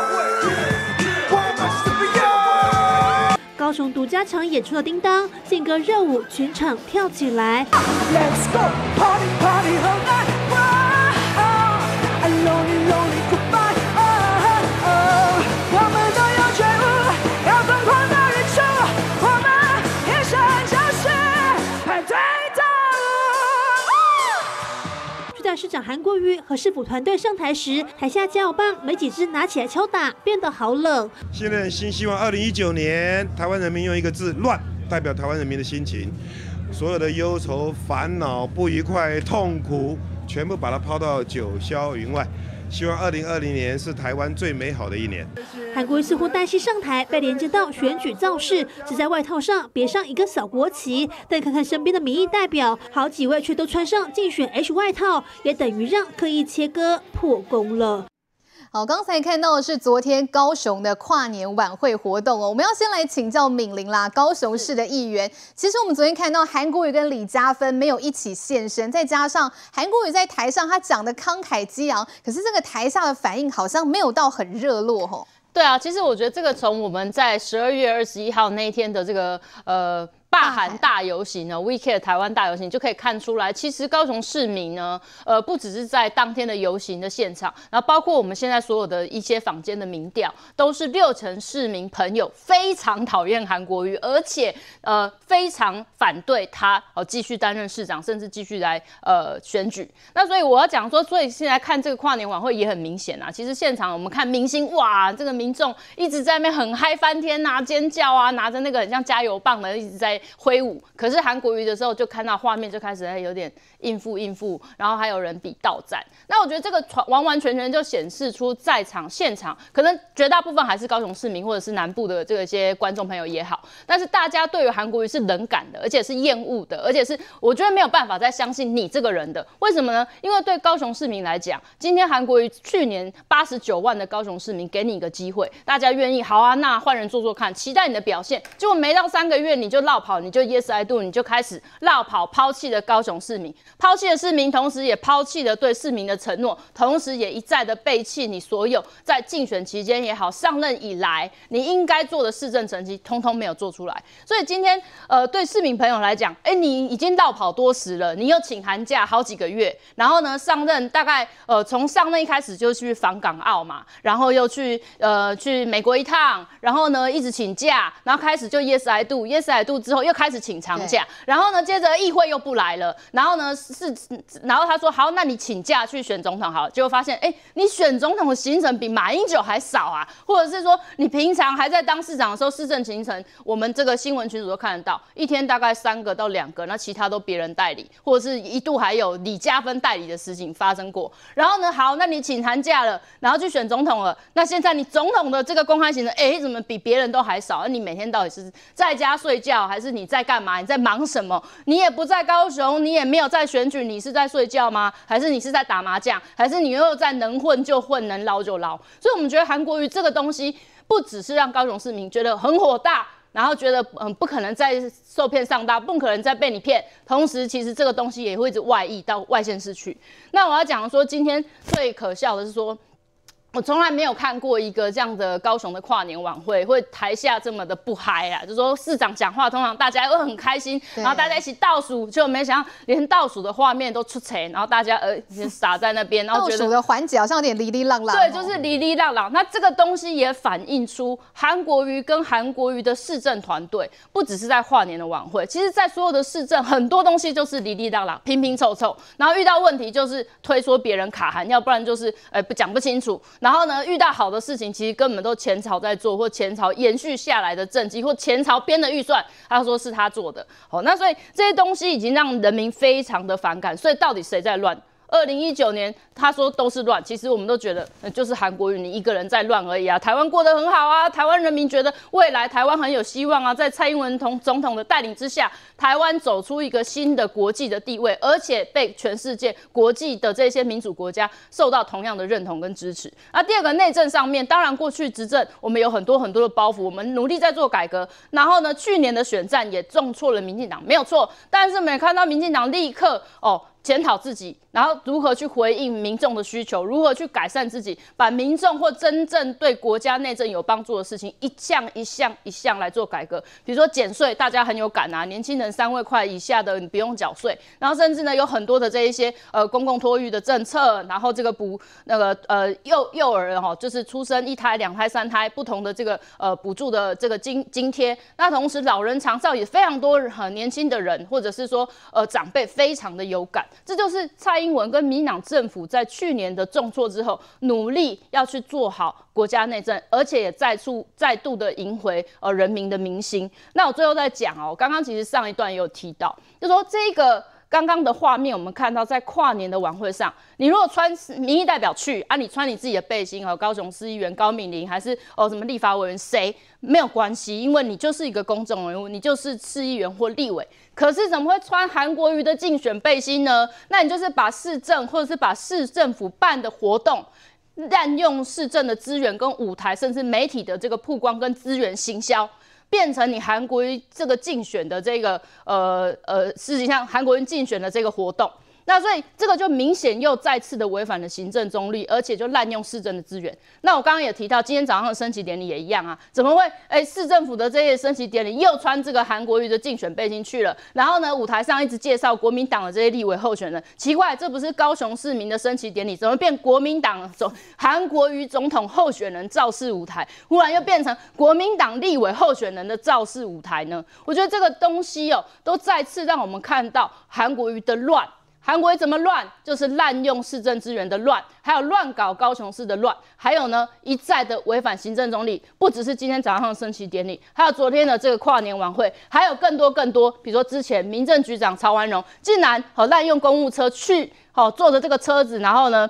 从独家场演出的叮当，劲歌热舞，全场跳起来。长韩国瑜和师父团队上台时，台下加油棒没几支拿起来敲打，变得好冷。现在新希望二零一九年，台湾人民用一个字“乱”代表台湾人民的心情，所有的忧愁、烦恼、不愉快、痛苦，全部把它抛到九霄云外。希望二零二零年是台湾最美好的一年。韩国似乎担心上台被连接到选举造势，只在外套上别上一个小国旗，但看看身边的民意代表，好几位却都穿上竞选 H 外套，也等于让刻意切割破功了。好，刚才看到的是昨天高雄的跨年晚会活动哦。我们要先来请教敏玲啦，高雄市的议员。其实我们昨天看到韩国瑜跟李嘉芬没有一起现身，再加上韩国瑜在台上他讲的慷慨激昂，可是这个台下的反应好像没有到很热络哦。对啊，其实我觉得这个从我们在十二月二十一号那一天的这个呃。大韩大游行呢，We e k e n d 台湾大游行，就可以看出来，其实高雄市民呢，呃，不只是在当天的游行的现场，然后包括我们现在所有的一些坊间的民调，都是六成市民朋友非常讨厌韩国瑜，而且呃非常反对他哦继续担任市长，甚至继续来呃选举。那所以我要讲说，所以现在看这个跨年晚会也很明显啊，其实现场我们看明星，哇，这个民众一直在那边很嗨翻天呐，尖叫啊，拿着那个很像加油棒的，一直在。挥舞，可是韩国瑜的时候就看到画面就开始有点应付应付，然后还有人比倒站。那我觉得这个传完完全全就显示出在场现场可能绝大部分还是高雄市民或者是南部的这些观众朋友也好，但是大家对于韩国瑜是冷感的，而且是厌恶的，而且是我觉得没有办法再相信你这个人的。为什么呢？因为对高雄市民来讲，今天韩国瑜去年八十九万的高雄市民给你一个机会，大家愿意好啊，那换人做做看，期待你的表现。结果没到三个月你就落跑。好，你就 Yes I do，你就开始绕跑，抛弃了高雄市民，抛弃了市民，同时也抛弃了对市民的承诺，同时也一再的背弃你所有在竞选期间也好，上任以来你应该做的市政成绩，通通没有做出来。所以今天，呃，对市民朋友来讲，哎，你已经绕跑多时了，你又请寒假好几个月，然后呢，上任大概呃，从上任一开始就去访港澳嘛，然后又去呃去美国一趟，然后呢一直请假，然后开始就 Yes I do，Yes I do 之后。又开始请长假，然后呢，接着议会又不来了，然后呢是，然后他说好，那你请假去选总统好，结果发现哎，你选总统的行程比马英九还少啊，或者是说你平常还在当市长的时候，市政行程我们这个新闻群组都看得到，一天大概三个到两个，那其他都别人代理，或者是一度还有李嘉芬代理的事情发生过，然后呢好，那你请寒假了，然后去选总统了，那现在你总统的这个公开行程，哎，怎么比别人都还少？那你每天到底是在家睡觉还是？你在干嘛？你在忙什么？你也不在高雄，你也没有在选举，你是在睡觉吗？还是你是在打麻将？还是你又在能混就混，能捞就捞？所以我们觉得韩国瑜这个东西，不只是让高雄市民觉得很火大，然后觉得嗯不可能再受骗上当，不可能再被你骗。同时，其实这个东西也会一直外溢到外县市去。那我要讲说，今天最可笑的是说。我从来没有看过一个这样的高雄的跨年晚会会台下这么的不嗨啊！就说市长讲话，通常大家会很开心，然后大家一起倒数，就没想到连倒数的画面都出彩，然后大家呃傻在那边，然后觉得倒数的环节好像有点哩哩浪浪。对，就是哩哩浪浪。那这个东西也反映出韩国瑜跟韩国瑜的市政团队，不只是在跨年的晚会，其实在所有的市政很多东西就是哩哩浪浪、拼拼凑凑，然后遇到问题就是推说别人卡函，要不然就是呃不讲不清楚。然后呢？遇到好的事情，其实根本都前朝在做，或前朝延续下来的政绩，或前朝编的预算，他说是他做的。好，那所以这些东西已经让人民非常的反感。所以到底谁在乱？二零一九年，他说都是乱，其实我们都觉得就是韩国瑜你一个人在乱而已啊。台湾过得很好啊，台湾人民觉得未来台湾很有希望啊，在蔡英文同总统的带领之下，台湾走出一个新的国际的地位，而且被全世界国际的这些民主国家受到同样的认同跟支持。那第二个内政上面，当然过去执政我们有很多很多的包袱，我们努力在做改革。然后呢，去年的选战也重挫了民进党，没有错，但是没看到民进党立刻哦。检讨自己，然后如何去回应民众的需求，如何去改善自己，把民众或真正对国家内政有帮助的事情，一项一项一项来做改革。比如说减税，大家很有感啊，年轻人三位块以下的你不用缴税，然后甚至呢有很多的这一些呃公共托育的政策，然后这个补那个呃幼幼儿哈，就是出生一胎、两胎、三胎不同的这个呃补助的这个津津贴。那同时老人长照也非常多，很年轻的人或者是说呃长辈非常的有感。这就是蔡英文跟民党政府在去年的重挫之后，努力要去做好国家内政，而且也再出再度的赢回呃人民的民心。那我最后再讲哦，刚刚其实上一段也有提到，就说这个。刚刚的画面，我们看到在跨年的晚会上，你如果穿民意代表去啊，你穿你自己的背心和高雄市议员高敏玲，还是哦什么立法委员谁没有关系，因为你就是一个公众人物，你就是市议员或立委。可是怎么会穿韩国瑜的竞选背心呢？那你就是把市政或者是把市政府办的活动，滥用市政的资源跟舞台，甚至媒体的这个曝光跟资源行销。变成你韩国这个竞选的这个呃呃，实际上韩国人竞选的这个活动。那所以这个就明显又再次的违反了行政中立，而且就滥用市政的资源。那我刚刚也提到，今天早上的升旗典礼也一样啊，怎么会？哎，市政府的这些升旗典礼又穿这个韩国瑜的竞选背心去了，然后呢，舞台上一直介绍国民党的这些立委候选人，奇怪，这不是高雄市民的升旗典礼，怎么变国民党总韩国瑜总统候选人造势舞台？忽然又变成国民党立委候选人的造势舞台呢？我觉得这个东西哦，都再次让我们看到韩国瑜的乱。韩国怎么乱？就是滥用市政资源的乱，还有乱搞高雄市的乱，还有呢一再的违反行政总理，不只是今天早上的升旗典礼，还有昨天的这个跨年晚会，还有更多更多，比如说之前民政局长曹文荣竟然和滥用公务车去哦坐着这个车子，然后呢？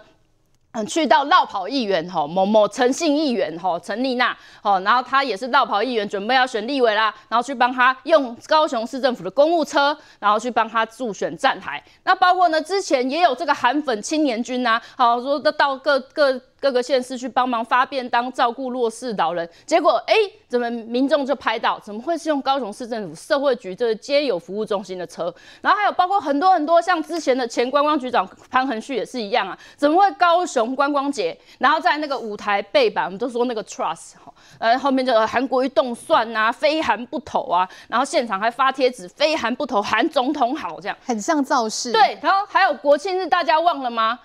嗯，去到绕跑议员吼，某某诚信议员吼，陈丽娜吼，然后他也是绕跑议员，准备要选立委啦，然后去帮他用高雄市政府的公务车，然后去帮他助选站台。那包括呢，之前也有这个韩粉青年军呐，好说的到各各。各个县市去帮忙发便当、照顾弱势老人，结果哎，怎么民众就拍到？怎么会是用高雄市政府社会局这个街友服务中心的车？然后还有包括很多很多，像之前的前观光局长潘恒旭也是一样啊，怎么会高雄观光节？然后在那个舞台背板，我们都说那个 trust 哈，呃后面就韩国一动算呐，非韩不投啊，然后现场还发贴纸，非韩不投，韩总统好这样，很像造势。对，然后还有国庆日，大家忘了吗？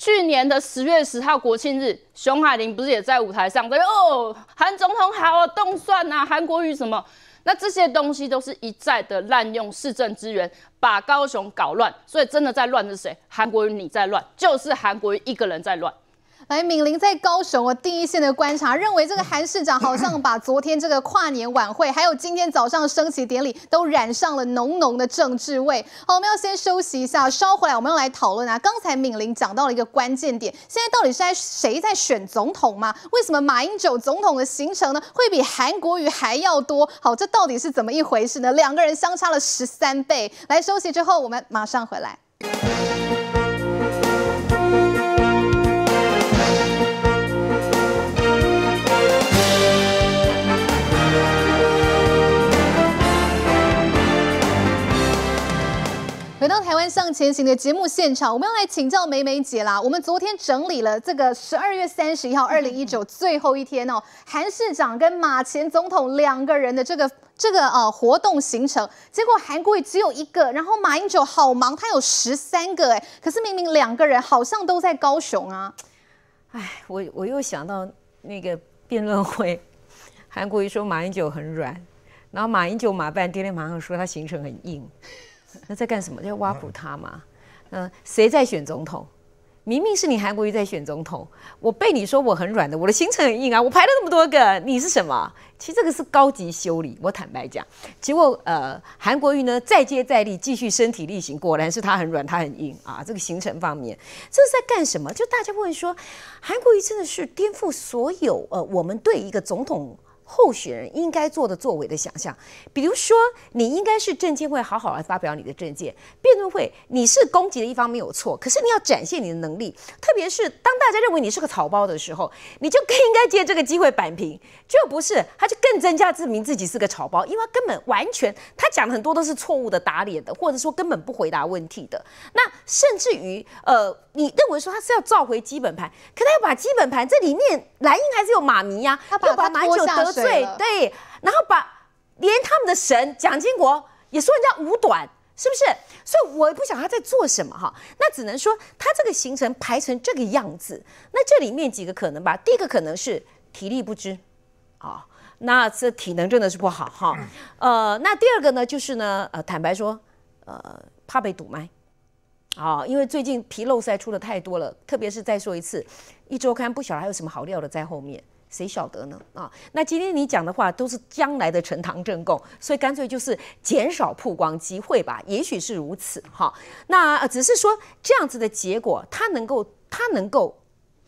去年的十月十号国庆日，熊海林不是也在舞台上在哦，韩总统好啊，动算呐，韩国瑜什么？那这些东西都是一再的滥用市政资源，把高雄搞乱。所以真的在乱是谁？韩国瑜你在乱，就是韩国瑜一个人在乱。来，敏玲在高雄啊第一线的观察，认为这个韩市长好像把昨天这个跨年晚会，还有今天早上升旗典礼，都染上了浓浓的政治味。好，我们要先休息一下，稍回来我们要来讨论啊。刚才敏玲讲到了一个关键点，现在到底是在谁在选总统吗？为什么马英九总统的行程呢，会比韩国瑜还要多？好，这到底是怎么一回事呢？两个人相差了十三倍。来，休息之后我们马上回来。回到台湾向前行的节目现场，我们要来请教梅梅姐啦。我们昨天整理了这个十二月三十一号二零一九最后一天哦，韩市长跟马前总统两个人的这个这个呃活动行程，结果韩国瑜只有一个，然后马英九好忙，他有十三个哎，可是明明两个人好像都在高雄啊。哎，我我又想到那个辩论会，韩国瑜说马英九很软，然后马英九马半天天马上说他行程很硬。[LAUGHS] 那在干什么？在挖苦他嘛？嗯，谁在选总统？明明是你韩国瑜在选总统。我被你说我很软的，我的行程很硬啊。我排了那么多个，你是什么？其实这个是高级修理。我坦白讲，结果呃，韩国瑜呢再接再厉，继续身体力行，果然是他很软，他很硬啊。这个行程方面，这是在干什么？就大家问说，韩国瑜真的是颠覆所有呃，我们对一个总统。候选人应该做的作为的想象，比如说你应该是证监会好好来发表你的证件，辩论会，你是攻击的一方没有错，可是你要展现你的能力，特别是当大家认为你是个草包的时候，你就更应该借这个机会扳平，就不是他就更增加证明自己是个草包，因为他根本完全他讲的很多都是错误的打脸的，或者说根本不回答问题的，那甚至于呃你认为说他是要召回基本盘，可他要把基本盘这里面莱茵还是有马迷呀，他把他拖下水。对对，然后把连他们的神蒋经国也说人家五短，是不是？所以我不晓得他在做什么哈。那只能说他这个行程排成这个样子，那这里面几个可能吧。第一个可能是体力不支，啊，那这体能真的是不好哈。呃，那第二个呢，就是呢，呃，坦白说，呃，怕被堵麦，啊，因为最近皮漏塞出的太多了，特别是再说一次，一周刊不晓得还有什么好料的在后面。谁晓得呢？啊，那今天你讲的话都是将来的呈堂证供，所以干脆就是减少曝光机会吧，也许是如此哈。那只是说这样子的结果，它能够，它能够。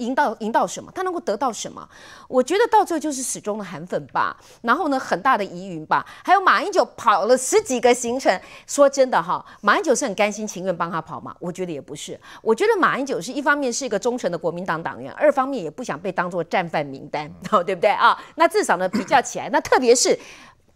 赢到赢到什么？他能够得到什么？我觉得到最后就是始终的韩粉吧，然后呢，很大的疑云吧。还有马英九跑了十几个行程，说真的哈，马英九是很甘心情愿帮他跑嘛？我觉得也不是，我觉得马英九是一方面是一个忠诚的国民党党员，二方面也不想被当做战犯名单，对不对啊？那至少呢比较起来，那特别是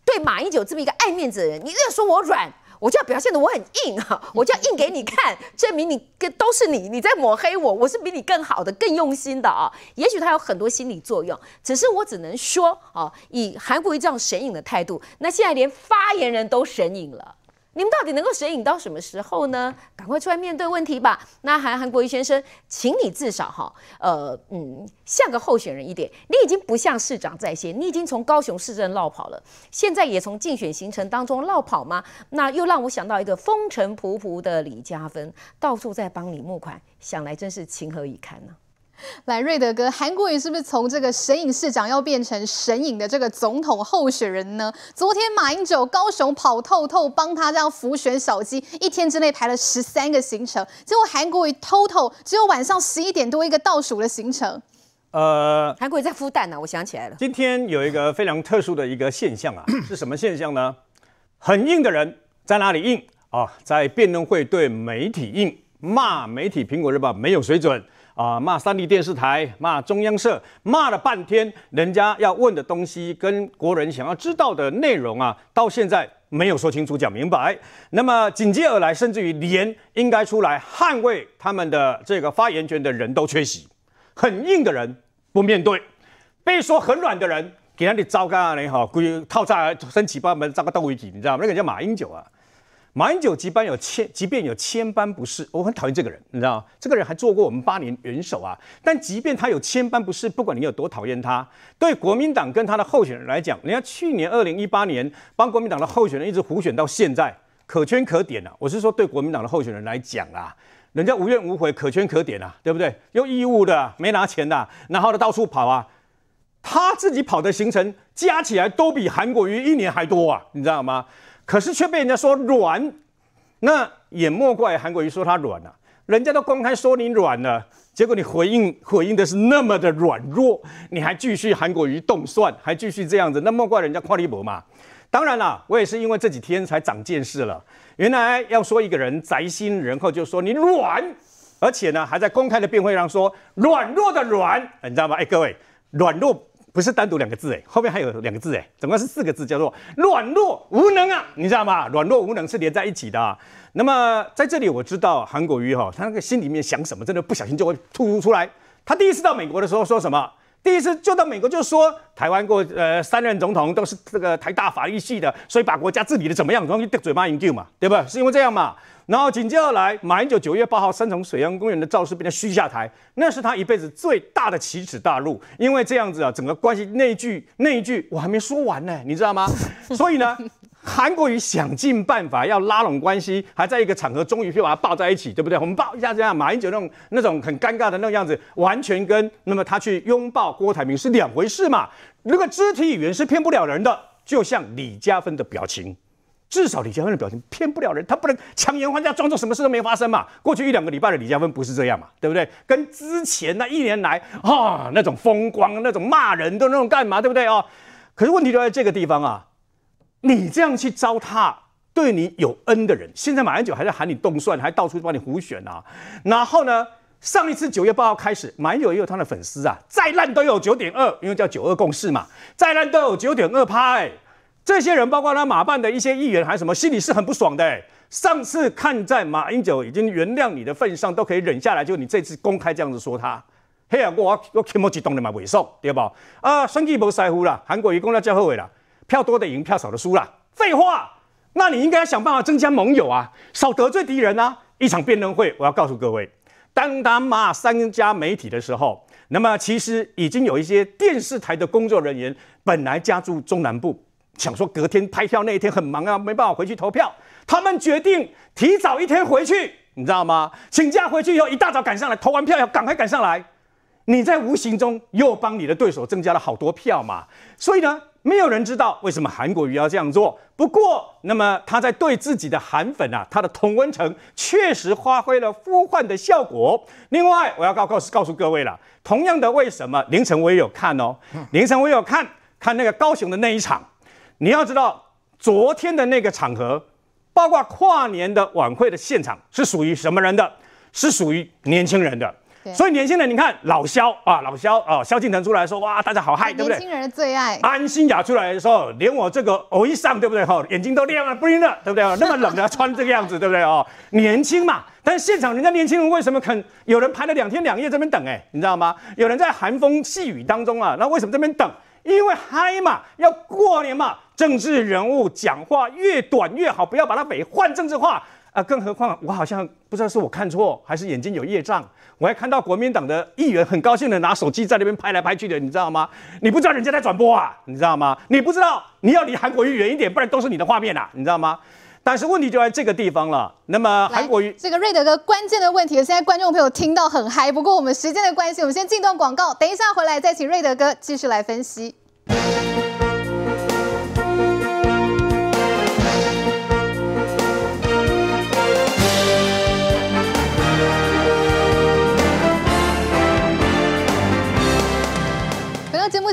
对马英九这么一个爱面子的人，你越说我软。我就要表现的我很硬啊，我就要硬给你看，证明你跟都是你，你在抹黑我，我是比你更好的、更用心的啊。也许他有很多心理作用，只是我只能说，哦，以韩国瑜这样神隐的态度，那现在连发言人都神隐了。你们到底能够适应到什么时候呢？赶快出来面对问题吧！那韩韩国瑜先生，请你至少哈，呃，嗯，像个候选人一点。你已经不像市长在先，你已经从高雄市政落跑了，现在也从竞选行程当中落跑吗？那又让我想到一个风尘仆仆的李嘉芬，到处在帮你募款，想来真是情何以堪呢？[LAUGHS] 来，瑞德哥，韩国瑜是不是从这个神隐市长要变成神隐的这个总统候选人呢？昨天马英九高雄跑透透帮他这样浮选小鸡，一天之内排了十三个行程，结果韩国瑜偷偷只有晚上十一点多一个倒数的行程。呃，韩国瑜在孵蛋呢，我想起来了。今天有一个非常特殊的一个现象啊，[CLEARS THROAT] 是什么现象呢？很硬的人在哪里硬啊？在辩论会对媒体硬，骂媒体《苹果日报》没有水准。啊！骂三立电视台，骂中央社，骂了半天，人家要问的东西跟国人想要知道的内容啊，到现在没有说清楚、讲明白。那么紧接而来，甚至于连应该出来捍卫他们的这个发言权的人都缺席，很硬的人不面对，被说很软的人给他里糟糕啊！你好，故意套在升起把门炸个凳子底，你知道吗？那个叫马英九啊。马英九即班有千，即便有千般不是，我很讨厌这个人，你知道吗？这个人还做过我们八年元首啊。但即便他有千般不是，不管你有多讨厌他，对国民党跟他的候选人来讲，人家去年二零一八年帮国民党的候选人一直胡选到现在，可圈可点啊。我是说，对国民党的候选人来讲啊，人家无怨无悔，可圈可点啊，对不对？又义务的，没拿钱的，然后呢到处跑啊，他自己跑的行程加起来都比韩国瑜一年还多啊，你知道吗？可是却被人家说软，那也莫怪韩国瑜说他软了，人家都公开说你软了，结果你回应回应的是那么的软弱，你还继续韩国瑜动算，还继续这样子，那莫怪人家夸利博嘛。当然啦，我也是因为这几天才长见识了，原来要说一个人宅心仁厚，就说你软，而且呢还在公开的辩会上说软弱的软，你知道吗？哎，各位，软弱。不是单独两个字哎，后面还有两个字哎，总共是四个字，叫做软弱无能啊，你知道吗？软弱无能是连在一起的。那么在这里我知道韩国瑜哈，他那个心里面想什么，真的不小心就会吐露出来。他第一次到美国的时候说什么？第一次就到美国就说台湾过呃三任总统都是这个台大法律系的，所以把国家治理的怎么样，容易得嘴巴研究嘛，对吧？是因为这样嘛？然后紧接着来，马英九九月八号，三重水阳公园的造势被他虚下台，那是他一辈子最大的奇耻大辱。因为这样子啊，整个关系那一句那一句我还没说完呢，[LAUGHS] 你知道吗？[LAUGHS] 所以呢，韩国瑜想尽办法要拉拢关系，还在一个场合终于以把他抱在一起，对不对？我们抱一下这样，马英九那种那种很尴尬的那种样子，完全跟那么他去拥抱郭台铭是两回事嘛？如果肢体语言是骗不了人的，就像李嘉芬的表情。至少李嘉芬的表情骗不了人，他不能强颜欢笑装作什么事都没发生嘛。过去一两个礼拜的李嘉芬不是这样嘛，对不对？跟之前那一年来啊那种风光、那种骂人的那种干嘛，对不对啊？可是问题就在这个地方啊，你这样去糟蹋对你有恩的人，现在马英九还在喊你动蒜，还到处帮你胡选啊。然后呢，上一次九月八号开始，马英九也有他的粉丝啊，再烂都有九点二，因为叫九二共识嘛，再烂都有九点二拍。这些人，包括他马办的一些议员，还是什么，心里是很不爽的。上次看在马英九已经原谅你的份上，都可以忍下来。就你这次公开这样子说他，嘿呀，我我根本就当然嘛，未送对不？啊，生至不在乎啦。韩国一共那较后尾了，票多的赢，票少的输啦，废话。那你应该要想办法增加盟友啊，少得罪敌人啊。一场辩论会，我要告诉各位，当他骂三家媒体的时候，那么其实已经有一些电视台的工作人员本来家住中南部。想说隔天拍票那一天很忙啊，没办法回去投票。他们决定提早一天回去，你知道吗？请假回去以后，一大早赶上来投完票，要赶快赶上来。你在无形中又帮你的对手增加了好多票嘛。所以呢，没有人知道为什么韩国瑜要这样做。不过，那么他在对自己的韩粉啊，他的同温层确实发挥了呼唤的效果。另外，我要告告告诉各位了，同样的，为什么凌晨我也有看哦？凌晨我也有看看那个高雄的那一场。你要知道，昨天的那个场合，包括跨年的晚会的现场，是属于什么人的？是属于年轻人的。所以年轻人，你看老萧啊，老萧啊，萧敬腾出来说：“哇，大家好嗨，对不对？”年轻人的最爱。安心雅出来的时候，连我这个我一上，对不对？哈，眼睛都亮了不灵了，对不对？[LAUGHS] 那么冷的穿这个样子，对不对？哦，年轻嘛。但是现场人家年轻人为什么肯有人排了两天两夜这边等？哎，你知道吗？有人在寒风细雨当中啊，那为什么这边等？因为嗨嘛，要过年嘛，政治人物讲话越短越好，不要把它给换政治化啊！更何况，我好像不知道是我看错，还是眼睛有业障，我还看到国民党的议员很高兴的拿手机在那边拍来拍去的，你知道吗？你不知道人家在转播啊，你知道吗？你不知道你要离韩国瑜远一点，不然都是你的画面啦，你知道吗？但是问题就在这个地方了。那么韩国瑜这个瑞德哥关键的问题，现在观众朋友听到很嗨。不过我们时间的关系，我们先进段广告，等一下回来再请瑞德哥继续来分析。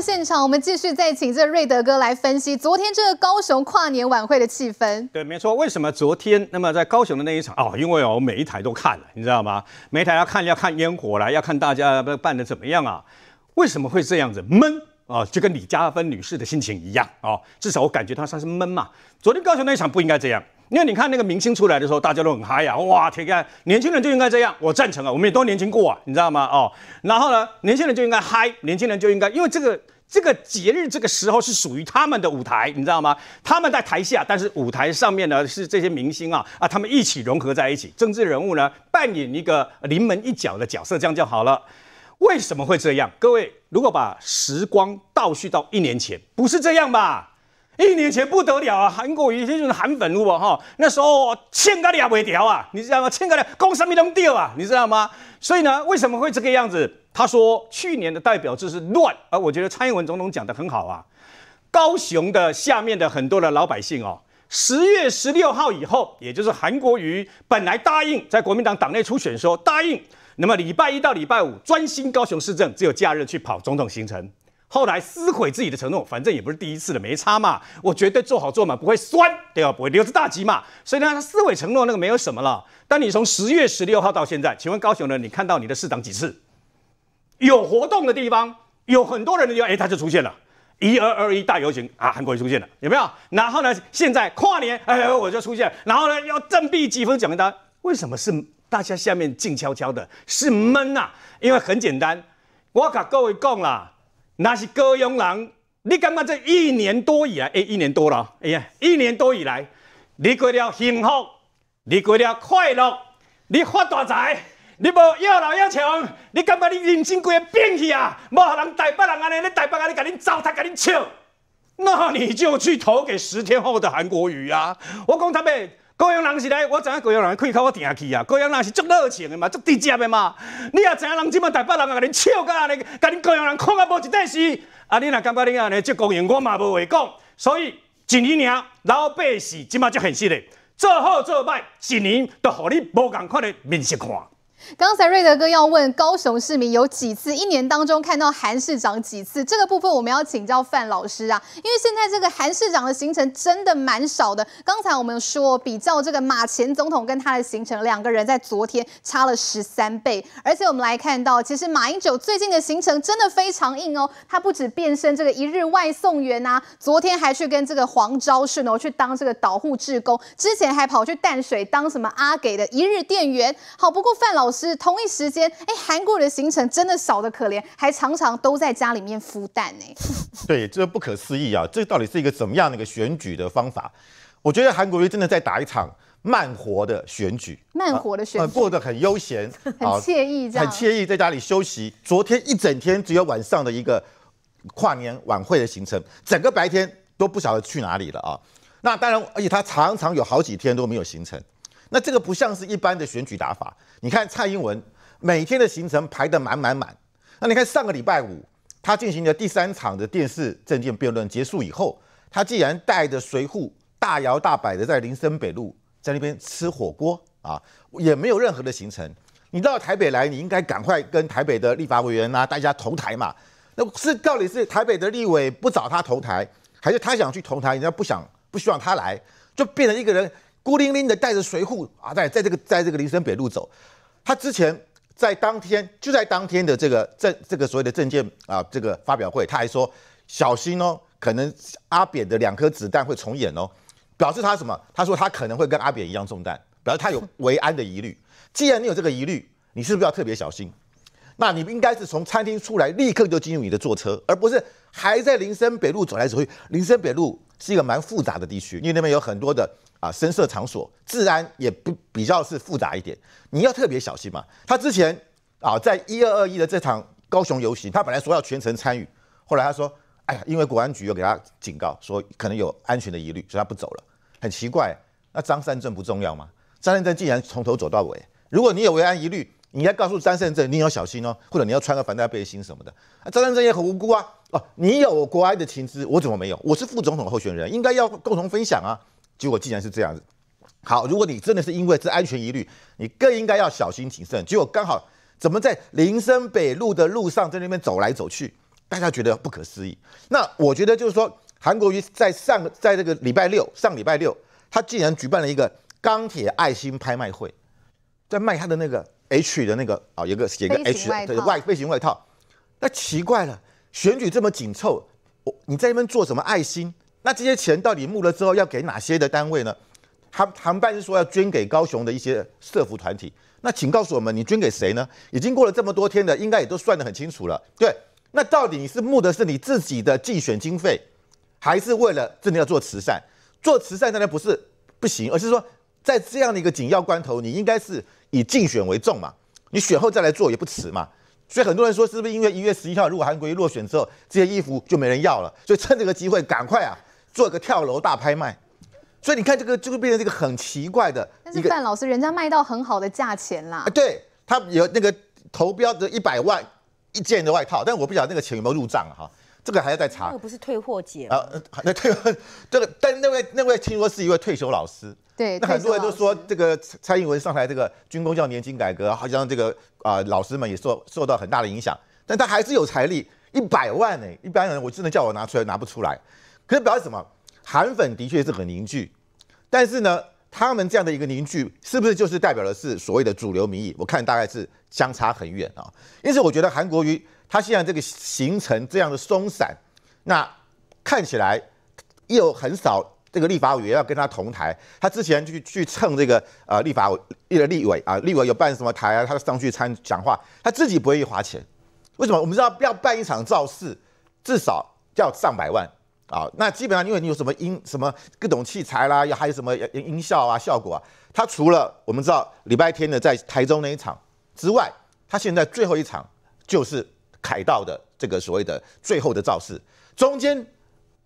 现场，我们继续再请这瑞德哥来分析昨天这个高雄跨年晚会的气氛。对，没错，为什么昨天那么在高雄的那一场啊？因为哦，我每一台都看了，你知道吗？每一台要看要看烟火了，要看大家办的怎么样啊？为什么会这样子闷啊？就跟李嘉芬女士的心情一样啊，至少我感觉她算是闷嘛。昨天高雄那一场不应该这样。因为你看那个明星出来的时候，大家都很嗨呀！哇，天看年轻人就应该这样，我赞成啊！我们也都年轻过啊，你知道吗？哦，然后呢，年轻人就应该嗨，年轻人就应该，因为这个这个节日这个时候是属于他们的舞台，你知道吗？他们在台下，但是舞台上面呢是这些明星啊啊，他们一起融合在一起。政治人物呢扮演一个临门一脚的角色，这样就好了。为什么会这样？各位，如果把时光倒叙到一年前，不是这样吧？一年前不得了啊，韩国瑜就是韩粉哦哈，那时候我呛个了不调啊，你知道吗？呛个了公司没拢掉啊，你知道吗？所以呢，为什么会这个样子？他说去年的代表就是乱而我觉得蔡英文总统讲的很好啊。高雄的下面的很多的老百姓哦，十月十六号以后，也就是韩国瑜本来答应在国民党党内初选时候答应，那么礼拜一到礼拜五专心高雄市政，只有假日去跑总统行程。后来撕毁自己的承诺，反正也不是第一次了，没差嘛。我绝对做好做满，不会酸，对吧？不会溜之大吉嘛。所以呢，他撕毁承诺那个没有什么了。但你从十月十六号到现在，请问高雄呢？你看到你的市长几次有活动的地方，有很多人方，哎，他就出现了。一二二一大游行啊，国人出现了，有没有？然后呢，现在跨年，哎，我就出现。然后呢，要振臂疾风大家，为什么是大家下面静悄悄的？是闷呐，因为很简单，我甲各位讲了。那是高雄人，你感觉这一年多以来，哎，一年多了，哎呀，一年多以来，你过了幸福，你过了快乐，你发大财，你无要老要穷，你感觉你人生过然变去啊，无学人台北人安尼咧台北安尼甲恁糟蹋甲恁笑，那你就去投给十天后的韩国瑜啊！我讲他们。高雄人是来，我知影高雄人开口我定去啊。高雄人是足热情的嘛，足直接的嘛。你也知影人，即满台北人啊，恁笑甲安尼，甲恁高雄人看甲无一点事。啊，你若感觉恁安尼足公荣，我嘛无话讲。所以一年年，老百姓即满足现实的，做好做歹，一年都互你无共款的面色看。刚才瑞德哥要问高雄市民有几次一年当中看到韩市长几次？这个部分我们要请教范老师啊，因为现在这个韩市长的行程真的蛮少的。刚才我们说比较这个马前总统跟他的行程，两个人在昨天差了十三倍。而且我们来看到，其实马英九最近的行程真的非常硬哦，他不止变身这个一日外送员啊，昨天还去跟这个黄昭顺哦去当这个导护志工，之前还跑去淡水当什么阿给的一日店员。好，不过范老。是同一时间，哎，韩国的行程真的少的可怜，还常常都在家里面孵蛋，呢 [LAUGHS] 对，这不可思议啊！这到底是一个怎么样的一个选举的方法？我觉得韩国瑜真的在打一场慢活的选举，慢活的选举，过得很悠闲，[LAUGHS] 很惬意，很惬意，在家里休息。昨天一整天只有晚上的一个跨年晚会的行程，整个白天都不晓得去哪里了啊！那当然，而且他常常有好几天都没有行程。那这个不像是一般的选举打法。你看蔡英文每天的行程排得满满满。那你看上个礼拜五，他进行的第三场的电视政见辩论结束以后，他既然带着随扈大摇大摆的在林森北路在那边吃火锅啊，也没有任何的行程。你到台北来，你应该赶快跟台北的立法委员啊大家投台嘛。那是到底是台北的立委不找他投台，还是他想去投台？人家不想不希望他来，就变成一个人。孤零零的带着随户啊，在在这个在这个林森北路走，他之前在当天就在当天的这个证这个所谓的证件啊这个发表会，他还说小心哦，可能阿扁的两颗子弹会重演哦，表示他什么？他说他可能会跟阿扁一样中弹，表示他有维安的疑虑。既然你有这个疑虑，你是不是要特别小心？那你应该是从餐厅出来，立刻就进入你的坐车，而不是还在林森北路走来走去。林森北路。是一个蛮复杂的地区，因为那边有很多的啊，深色场所，治安也不比较是复杂一点，你要特别小心嘛。他之前啊，在一二二一的这场高雄游行，他本来说要全程参与，后来他说，哎呀，因为国安局有给他警告，说可能有安全的疑虑，所以他不走了。很奇怪，那张三正不重要吗？张三正竟然从头走到尾。如果你有维安疑虑，你要告诉张胜正，你要小心哦，或者你要穿个防弹背心什么的。啊，张胜正也很无辜啊。哦，你有国安的情资，我怎么没有？我是副总统候选人，应该要共同分享啊。结果竟然是这样，子。好，如果你真的是因为这安全疑虑，你更应该要小心谨慎。结果刚好怎么在林森北路的路上在那边走来走去，大家觉得不可思议。那我觉得就是说，韩国瑜在上，在这个礼拜六上礼拜六，他竟然举办了一个钢铁爱心拍卖会，在卖他的那个。H 的那个啊，有个写个 H 的外背型外套，那奇怪了，选举这么紧凑，我你在那边做什么爱心？那这些钱到底募了之后要给哪些的单位呢？航航班是说要捐给高雄的一些社服团体，那请告诉我们你捐给谁呢？已经过了这么多天了，应该也都算得很清楚了。对，那到底你是募的是你自己的竞选经费，还是为了真的要做慈善？做慈善当然不是不行，而是说。在这样的一个紧要关头，你应该是以竞选为重嘛，你选后再来做也不迟嘛。所以很多人说，是不是因为一月十一号如果韩国瑜落选之后，这些衣服就没人要了，所以趁这个机会赶快啊做个跳楼大拍卖。所以你看这个就会变成一个很奇怪的。但是范老师，人家卖到很好的价钱啦。对他有那个投标的一百万一件的外套，但我不晓得那个钱有没有入账了哈。这个还要再查，那个不是退货姐啊？[LAUGHS] 那退这个，但那位那位听说是一位退休老师，对，那很多人都说这个蔡英文上台，这个军工教年金改革，好像这个啊老师们也受受到很大的影响，但他还是有财力一百万呢。一般人我只能叫我拿出来，拿不出来。可是表示什么？韩粉的确是很凝聚，但是呢？他们这样的一个凝聚，是不是就是代表的是所谓的主流民意？我看大概是相差很远啊。因此，我觉得韩国瑜他现在这个形成这样的松散，那看起来又很少这个立法委员要跟他同台。他之前去去蹭这个呃立法委员、立委啊，立委有办什么台啊，他上去参讲话，他自己不愿意花钱。为什么？我们知道要办一场造势，至少要上百万。啊，那基本上因为你有什么音什么各种器材啦，还有什么音效啊、效果啊，他除了我们知道礼拜天的在台中那一场之外，他现在最后一场就是凯道的这个所谓的最后的造势，中间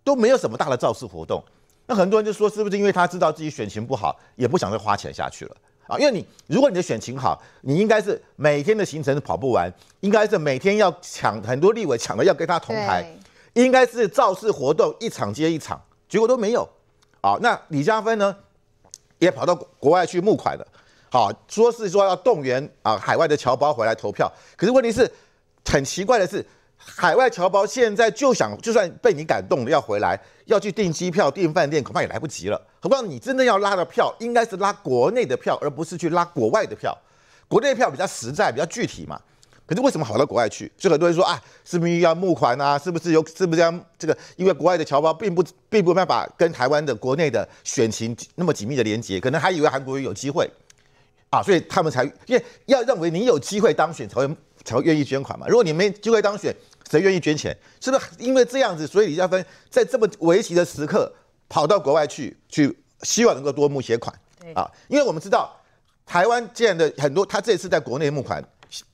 都没有什么大的造势活动。那很多人就说，是不是因为他知道自己选情不好，也不想再花钱下去了啊？因为你如果你的选情好，你应该是每天的行程跑不完，应该是每天要抢很多立委抢的要跟他同台。应该是造势活动一场接一场，结果都没有啊。那李嘉芬呢，也跑到国外去募款了。好，说是说要动员啊海外的侨胞回来投票，可是问题是，很奇怪的是，海外侨胞现在就想，就算被你感动了要回来，要去订机票订饭店，恐怕也来不及了。何况你真的要拉的票，应该是拉国内的票，而不是去拉国外的票。国内票比较实在，比较具体嘛。可是为什么跑到国外去？所以很多人说啊，是不是要募款啊？是不是有是不是要这个？因为国外的侨胞并不并不办法跟台湾的国内的选情那么紧密的连接，可能还以为韩国瑜有机会啊，所以他们才因为要认为你有机会当选才会才会愿意捐款嘛。如果你没机会当选，谁愿意捐钱？是不是因为这样子，所以李嘉芬在这么危急的时刻跑到国外去去，希望能够多募些款啊？因为我们知道台湾这样的很多，他这次在国内募款。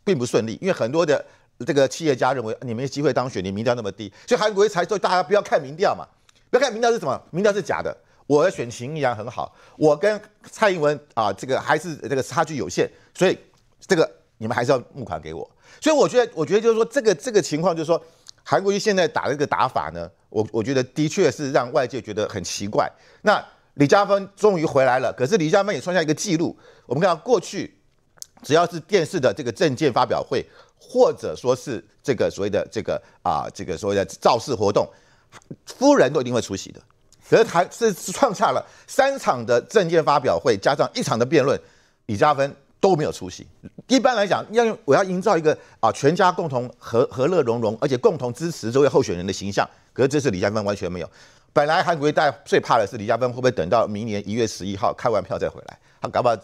并不顺利，因为很多的这个企业家认为你没机会当选，你民调那么低，所以韩国瑜才说大家不要看民调嘛，不要看民调是什么，民调是假的。我的选情一样很好，我跟蔡英文啊，这个还是这个差距有限，所以这个你们还是要募款给我。所以我觉得，我觉得就是说这个这个情况就是说韩国瑜现在打这个打法呢，我我觉得的确是让外界觉得很奇怪。那李嘉峰终于回来了，可是李嘉峰也创下一个记录，我们看到过去。只要是电视的这个证件发表会，或者说是这个所谓的这个啊，这个所谓的造势活动，夫人都一定会出席的。可是他是次创下了三场的证件发表会，加上一场的辩论，李嘉芬都没有出席。一般来讲，要用我要营造一个啊，全家共同和和乐融融，而且共同支持这位候选人的形象。可是这次李嘉芬完全没有。本来韩国大最怕的是李嘉芬会不会等到明年一月十一号开完票再回来？他搞不？好。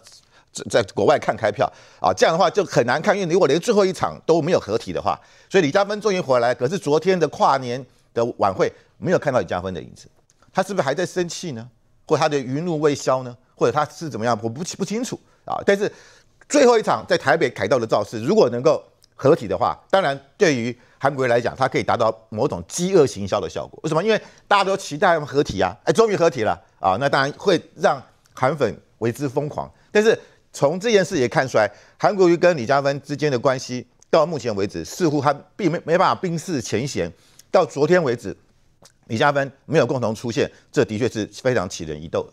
在在国外看开票啊，这样的话就很难看，因为如果连最后一场都没有合体的话，所以李佳芬终于回来，可是昨天的跨年的晚会没有看到李佳芬的影子，他是不是还在生气呢？或他的余怒未消呢？或者他是怎么样？我不不清楚啊。但是最后一场在台北凯道的造势，如果能够合体的话，当然对于韩国人来讲，它可以达到某种饥饿行销的效果。为什么？因为大家都期待合体啊，哎，终于合体了啊，那当然会让韩粉为之疯狂。但是。从这件事也看出来，韩国瑜跟李嘉芬之间的关系到目前为止似乎还并没没办法冰释前嫌。到昨天为止，李嘉芬没有共同出现，这的确是非常奇人异斗的。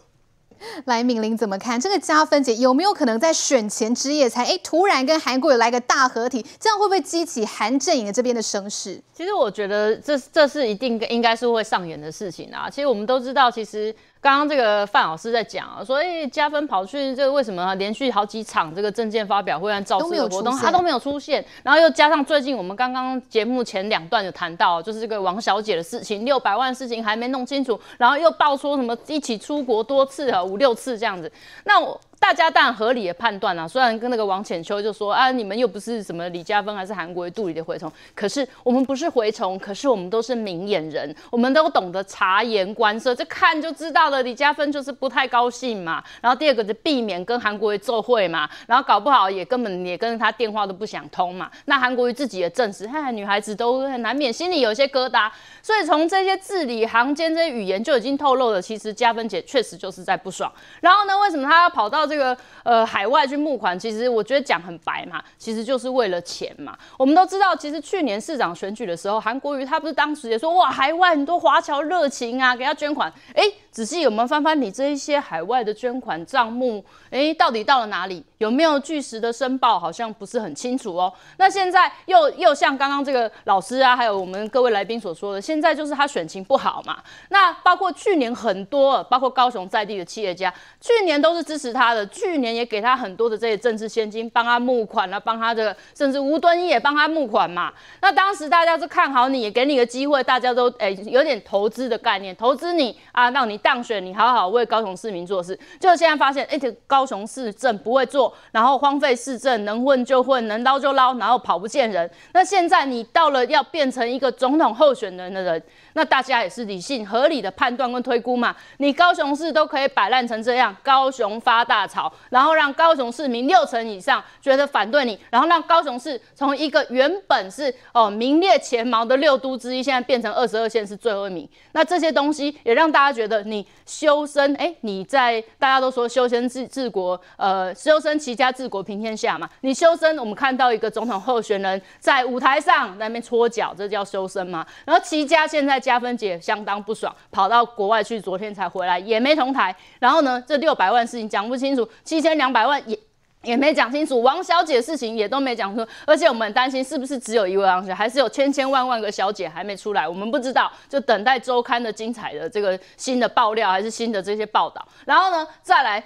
来，敏玲怎么看这个加分姐有没有可能在选前之夜才哎突然跟韩国瑜来个大合体？这样会不会激起韩阵营的这边的声势？其实我觉得这这是一定应该是会上演的事情啊。其实我们都知道，其实。刚刚这个范老师在讲啊，所以加分跑去，这为什么连续好几场这个证件发表会、让造势的活动，他都没有出现，然后又加上最近我们刚刚节目前两段有谈到，就是这个王小姐的事情，六百万的事情还没弄清楚，然后又爆出什么一起出国多次啊，五六次这样子，那我。大家当然合理的判断啦，虽然跟那个王浅秋就说啊，你们又不是什么李嘉芬还是韩国瑜肚里的蛔虫，可是我们不是蛔虫，可是我们都是明眼人，我们都懂得察言观色，这看就知道了。李嘉芬就是不太高兴嘛，然后第二个就避免跟韩国瑜做会嘛，然后搞不好也根本也跟他电话都不想通嘛。那韩国瑜自己也证实，嗨，女孩子都难免心里有些疙瘩，所以从这些字里行间这些语言就已经透露了，其实嘉芬姐确实就是在不爽。然后呢，为什么她要跑到？这个呃，海外去募款，其实我觉得讲很白嘛，其实就是为了钱嘛。我们都知道，其实去年市长选举的时候，韩国瑜他不是当时也说，哇，海外很多华侨热情啊，给他捐款，哎。仔细有没有翻翻你这一些海外的捐款账目，哎，到底到了哪里？有没有据实的申报？好像不是很清楚哦。那现在又又像刚刚这个老师啊，还有我们各位来宾所说的，现在就是他选情不好嘛。那包括去年很多，包括高雄在地的企业家，去年都是支持他的，去年也给他很多的这些政治现金，帮他募款啊，帮他的，甚至吴敦义也帮他募款嘛。那当时大家是看好你，也给你个机会，大家都哎有点投资的概念，投资你啊，让你当选，你好好为高雄市民做事。就现在发现，哎，高雄市政不会做，然后荒废市政，能混就混，能捞就捞，然后跑不见人。那现在你到了要变成一个总统候选人的人。那大家也是理性合理的判断跟推估嘛？你高雄市都可以摆烂成这样，高雄发大潮，然后让高雄市民六成以上觉得反对你，然后让高雄市从一个原本是哦名列前茅的六都之一，现在变成二十二县是最后一名。那这些东西也让大家觉得你修身，哎，你在大家都说修身治治国，呃，修身齐家治国平天下嘛。你修身，我们看到一个总统候选人，在舞台上那边搓脚，这叫修身嘛。然后齐家现在。加分姐相当不爽，跑到国外去，昨天才回来，也没同台。然后呢，这六百万事情讲不清楚，七千两百万也。也没讲清楚，王小姐的事情也都没讲出，而且我们担心是不是只有一位王小姐，还是有千千万万个小姐还没出来，我们不知道，就等待周刊的精彩的这个新的爆料，还是新的这些报道。然后呢，再来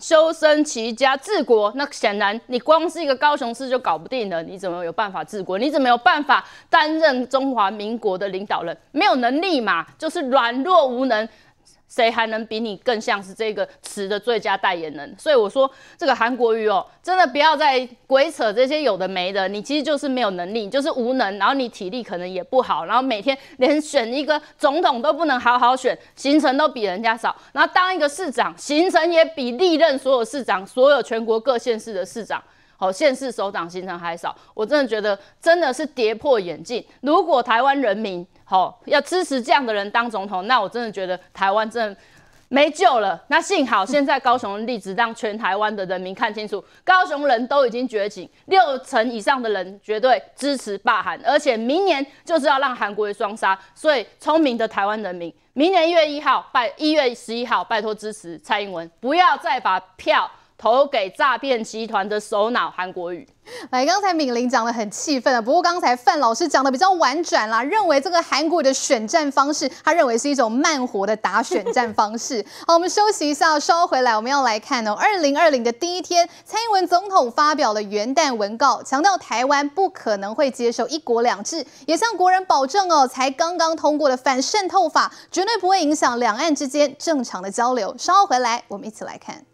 修身齐家治国，那显然你光是一个高雄市就搞不定了，你怎么有办法治国？你怎么有办法担任中华民国的领导人？没有能力嘛，就是软弱无能。谁还能比你更像是这个词的最佳代言人？所以我说，这个韩国瑜哦，真的不要再鬼扯这些有的没的。你其实就是没有能力，就是无能，然后你体力可能也不好，然后每天连选一个总统都不能好好选，行程都比人家少。然后当一个市长，行程也比历任所有市长、所有全国各县市的市长、好县市首长行程还少。我真的觉得真的是跌破眼镜。如果台湾人民。好，要支持这样的人当总统，那我真的觉得台湾真的没救了。那幸好现在高雄的例子，让全台湾的人民看清楚，高雄人都已经觉醒，六成以上的人绝对支持罢韩，而且明年就是要让韩国双杀。所以聪明的台湾人民，明年一月一号拜一月十一号拜托支持蔡英文，不要再把票。投给诈骗集团的首脑韩国瑜。来，刚才敏玲讲的很气愤啊，不过刚才范老师讲的比较婉转啦，认为这个韩国的选战方式，他认为是一种慢活的打选战方式。[LAUGHS] 好，我们休息一下，稍后回来，我们要来看哦，二零二零的第一天，蔡英文总统发表了元旦文告，强调台湾不可能会接受一国两制，也向国人保证哦，才刚刚通过的反渗透法，绝对不会影响两岸之间正常的交流。稍后回来，我们一起来看。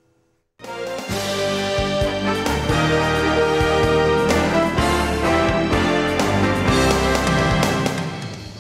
Thank you